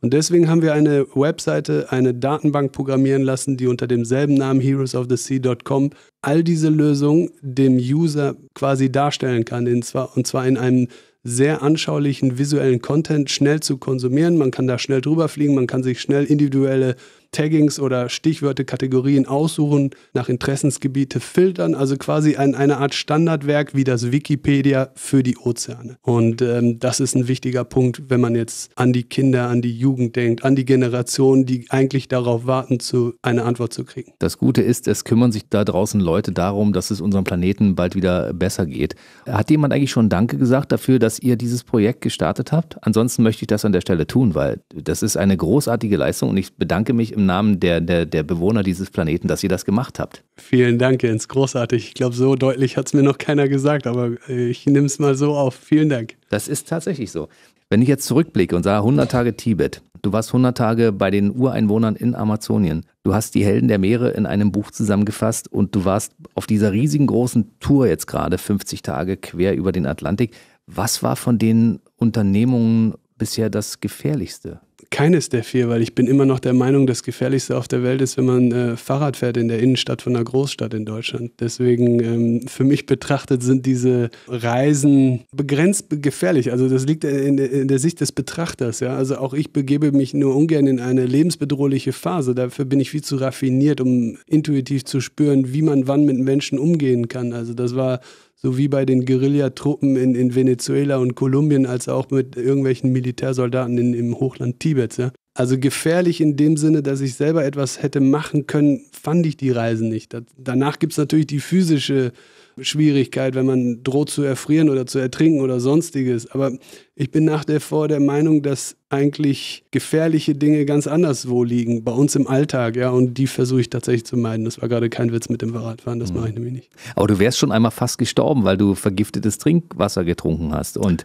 Und deswegen haben wir eine Webseite, eine Datenbank programmieren lassen, die unter demselben Namen heroesofthesea.com all diese Lösungen dem User quasi darstellen kann. Und zwar in einem sehr anschaulichen visuellen Content, schnell zu konsumieren. Man kann da schnell drüber fliegen, man kann sich schnell individuelle Taggings oder Stichwörter, Kategorien aussuchen, nach Interessensgebiete filtern, also quasi ein, eine Art Standardwerk wie das Wikipedia für die Ozeane. Und ähm, das ist ein wichtiger Punkt, wenn man jetzt an die Kinder, an die Jugend denkt, an die Generationen, die eigentlich darauf warten, zu, eine Antwort zu kriegen. Das Gute ist, es kümmern sich da draußen Leute darum, dass es unserem Planeten bald wieder besser geht. Hat jemand eigentlich schon Danke gesagt dafür, dass ihr dieses Projekt gestartet habt? Ansonsten möchte ich das an der Stelle tun, weil das ist eine großartige Leistung und ich bedanke mich im Namen der, der, der Bewohner dieses Planeten, dass ihr das gemacht habt. Vielen Dank, Jens. Großartig. Ich glaube, so deutlich hat es mir noch keiner gesagt, aber äh, ich nehme es mal so auf. Vielen Dank. Das ist tatsächlich so. Wenn ich jetzt zurückblicke und sage 100 Tage Tibet, du warst 100 Tage bei den Ureinwohnern in Amazonien, du hast die Helden der Meere in einem Buch zusammengefasst und du warst auf dieser riesigen großen Tour jetzt gerade 50 Tage quer über den Atlantik. Was war von den Unternehmungen bisher das Gefährlichste? keines der vier, weil ich bin immer noch der Meinung, das Gefährlichste auf der Welt ist, wenn man äh, Fahrrad fährt in der Innenstadt von einer Großstadt in Deutschland. Deswegen ähm, für mich betrachtet sind diese Reisen begrenzt gefährlich. Also das liegt in, in, der Sicht des Betrachters. Ja? Also auch ich begebe mich nur ungern in eine lebensbedrohliche Phase. Dafür bin ich viel zu raffiniert, um intuitiv zu spüren, wie man wann mit Menschen umgehen kann. Also das war so wie bei den Guerillatruppen in, in Venezuela und Kolumbien, als auch mit irgendwelchen Militärsoldaten in, im Hochland Tibets. Ja? Also gefährlich in dem Sinne, dass ich selber etwas hätte machen können, fand ich die Reisen nicht. Das, danach gibt es natürlich die physische Schwierigkeit, wenn man droht zu erfrieren oder zu ertrinken oder sonstiges. Aber ich bin nach der vor der Meinung, dass eigentlich gefährliche Dinge ganz anderswo liegen, bei uns im Alltag, ja, und die versuche ich tatsächlich zu meiden. Das war gerade kein Witz mit dem Fahrradfahren, das mhm. mache ich nämlich nicht. Aber du wärst schon einmal fast gestorben, weil du vergiftetes Trinkwasser getrunken hast. Und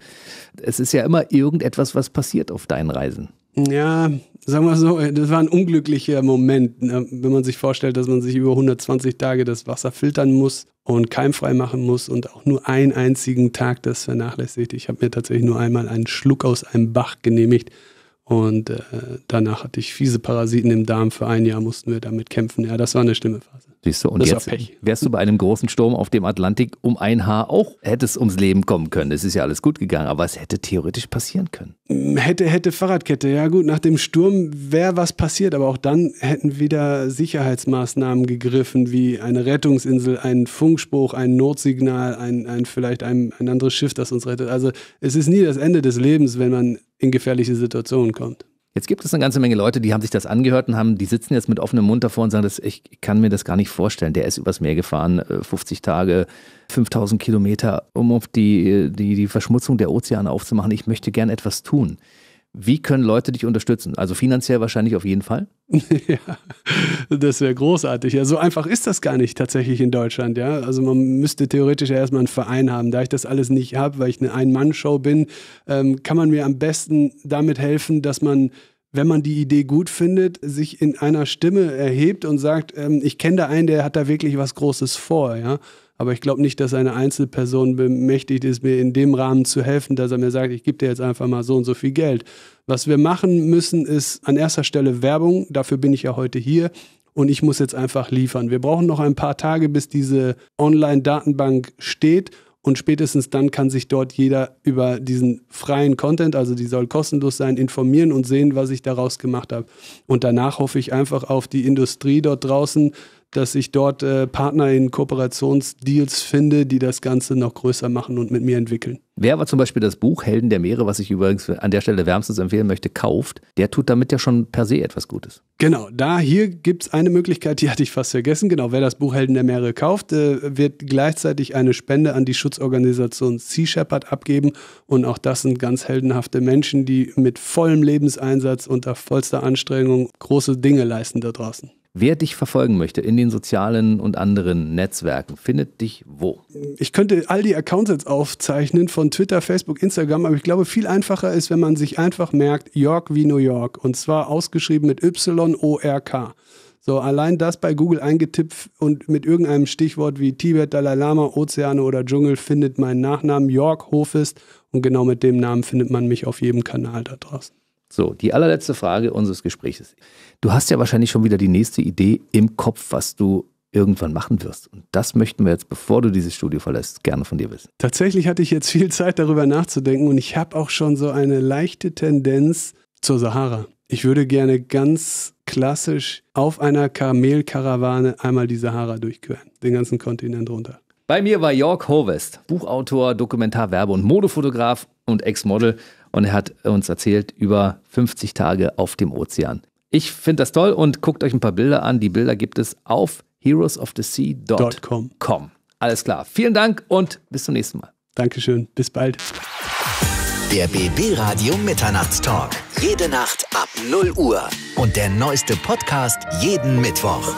es ist ja immer irgendetwas, was passiert auf deinen Reisen. Ja, sagen wir so, äh, das war ein unglücklicher Moment, ne? wenn man sich vorstellt, dass man sich über 120 Tage das Wasser filtern muss und keimfrei machen muss und auch nur einen einzigen Tag das vernachlässigt. Ich habe mir tatsächlich nur einmal einen Schluck aus einem Bach genehmigt und äh, danach hatte ich fiese Parasiten im Darm. Für ein Jahr mussten wir damit kämpfen. Ja, das war eine schlimme Phase. Siehst du, und jetzt wärst du bei einem großen Sturm auf dem Atlantik um ein Haar auch, hättest es ums Leben kommen können. Es ist ja alles gut gegangen, aber es hätte theoretisch passieren können. Mm, hätte, hätte Fahrradkette, ja gut, nach dem Sturm wäre was passiert, aber auch dann hätten wieder Sicherheitsmaßnahmen gegriffen, wie eine Rettungsinsel, ein Funkspruch, ein Notsignal, ein, ein vielleicht ein, ein anderes Schiff, das uns rettet. Also es ist nie das Ende des Lebens, wenn man in gefährliche Situationen kommt. Jetzt gibt es eine ganze Menge Leute, die haben sich das angehört und haben, die sitzen jetzt mit offenem Mund davor und sagen, das, ich kann mir das gar nicht vorstellen. Der ist übers Meer gefahren, 50 äh, Tage, 5000 Kilometer, um auf die, die, die Verschmutzung der Ozeane aufzumachen. Ich möchte gern etwas tun. Wie können Leute dich unterstützen? Also finanziell wahrscheinlich auf jeden Fall. *laughs* ja, das wäre großartig. Ja, so einfach ist das gar nicht tatsächlich in Deutschland, ja. Also man müsste theoretisch ja erstmal einen Verein haben. Da ich das alles nicht habe, weil ich eine Ein-Mann-Show bin, ähm, kann man mir am besten damit helfen, dass man, wenn man die Idee gut findet, sich in einer Stimme erhebt und sagt, ähm, ich kenne da einen, der hat da wirklich was Großes vor, ja. Aber ich glaube nicht, dass eine Einzelperson bemächtigt ist, mir in dem Rahmen zu helfen, dass er mir sagt, ich gebe dir jetzt einfach mal so und so viel Geld. Was wir machen müssen, ist an erster Stelle Werbung. Dafür bin ich ja heute hier. Und ich muss jetzt einfach liefern. Wir brauchen noch ein paar Tage, bis diese Online-Datenbank steht. Und spätestens dann kann sich dort jeder über diesen freien Content, also die soll kostenlos sein, informieren und sehen, was ich daraus gemacht habe. Und danach hoffe ich einfach auf die Industrie dort draußen, dass ich dort äh, Partner in Kooperationsdeals finde, die das Ganze noch größer machen und mit mir entwickeln. Wer aber zum Beispiel das Buch Helden der Meere, was ich übrigens an der Stelle wärmstens empfehlen möchte, kauft, der tut damit ja schon per se etwas Gutes. Genau, da hier gibt es eine Möglichkeit, die *laughs* hatte ich fast vergessen. Genau, wer das Buch Helden der Meere kauft, äh, wird gleichzeitig eine Spende an die Schutzorganisation Sea Shepherd abgeben. Und auch das sind ganz heldenhafte Menschen, die mit vollem Lebenseinsatz unter vollster Anstrengung große Dinge leisten da draußen. Wer dich verfolgen möchte in den sozialen und anderen Netzwerken, findet dich wo? Ich könnte all die Accounts jetzt aufzeichnen von Twitter, Facebook, Instagram, aber ich glaube, viel einfacher ist, wenn man sich einfach merkt, York wie New York und zwar ausgeschrieben mit Y-O-R-K. So, allein das bei Google eingetippt und mit irgendeinem Stichwort wie Tibet, Dalai Lama, Ozeane oder Dschungel findet meinen Nachnamen York Hofest und genau mit dem Namen findet man mich auf jedem Kanal da draußen. So, die allerletzte Frage unseres Gesprächs. Du hast ja wahrscheinlich schon wieder die nächste Idee im Kopf, was du irgendwann machen wirst. Und das möchten wir jetzt, bevor du dieses Studio verlässt, gerne von dir wissen. Tatsächlich hatte ich jetzt viel Zeit darüber nachzudenken und ich habe auch schon so eine leichte Tendenz zur Sahara. Ich würde gerne ganz klassisch auf einer Kamelkarawane einmal die Sahara durchqueren, den ganzen Kontinent runter. Bei mir war York Hovest, Buchautor, Dokumentar, Werbe- und Modefotograf und Ex-Model und er hat uns erzählt über 50 Tage auf dem Ozean. Ich finde das toll und guckt euch ein paar Bilder an. Die Bilder gibt es auf heroesofthesea.com. Alles klar. Vielen Dank und bis zum nächsten Mal. Dankeschön. Bis bald. Der BB Radio Mitternachtstalk. Jede Nacht ab 0 Uhr. Und der neueste Podcast jeden Mittwoch.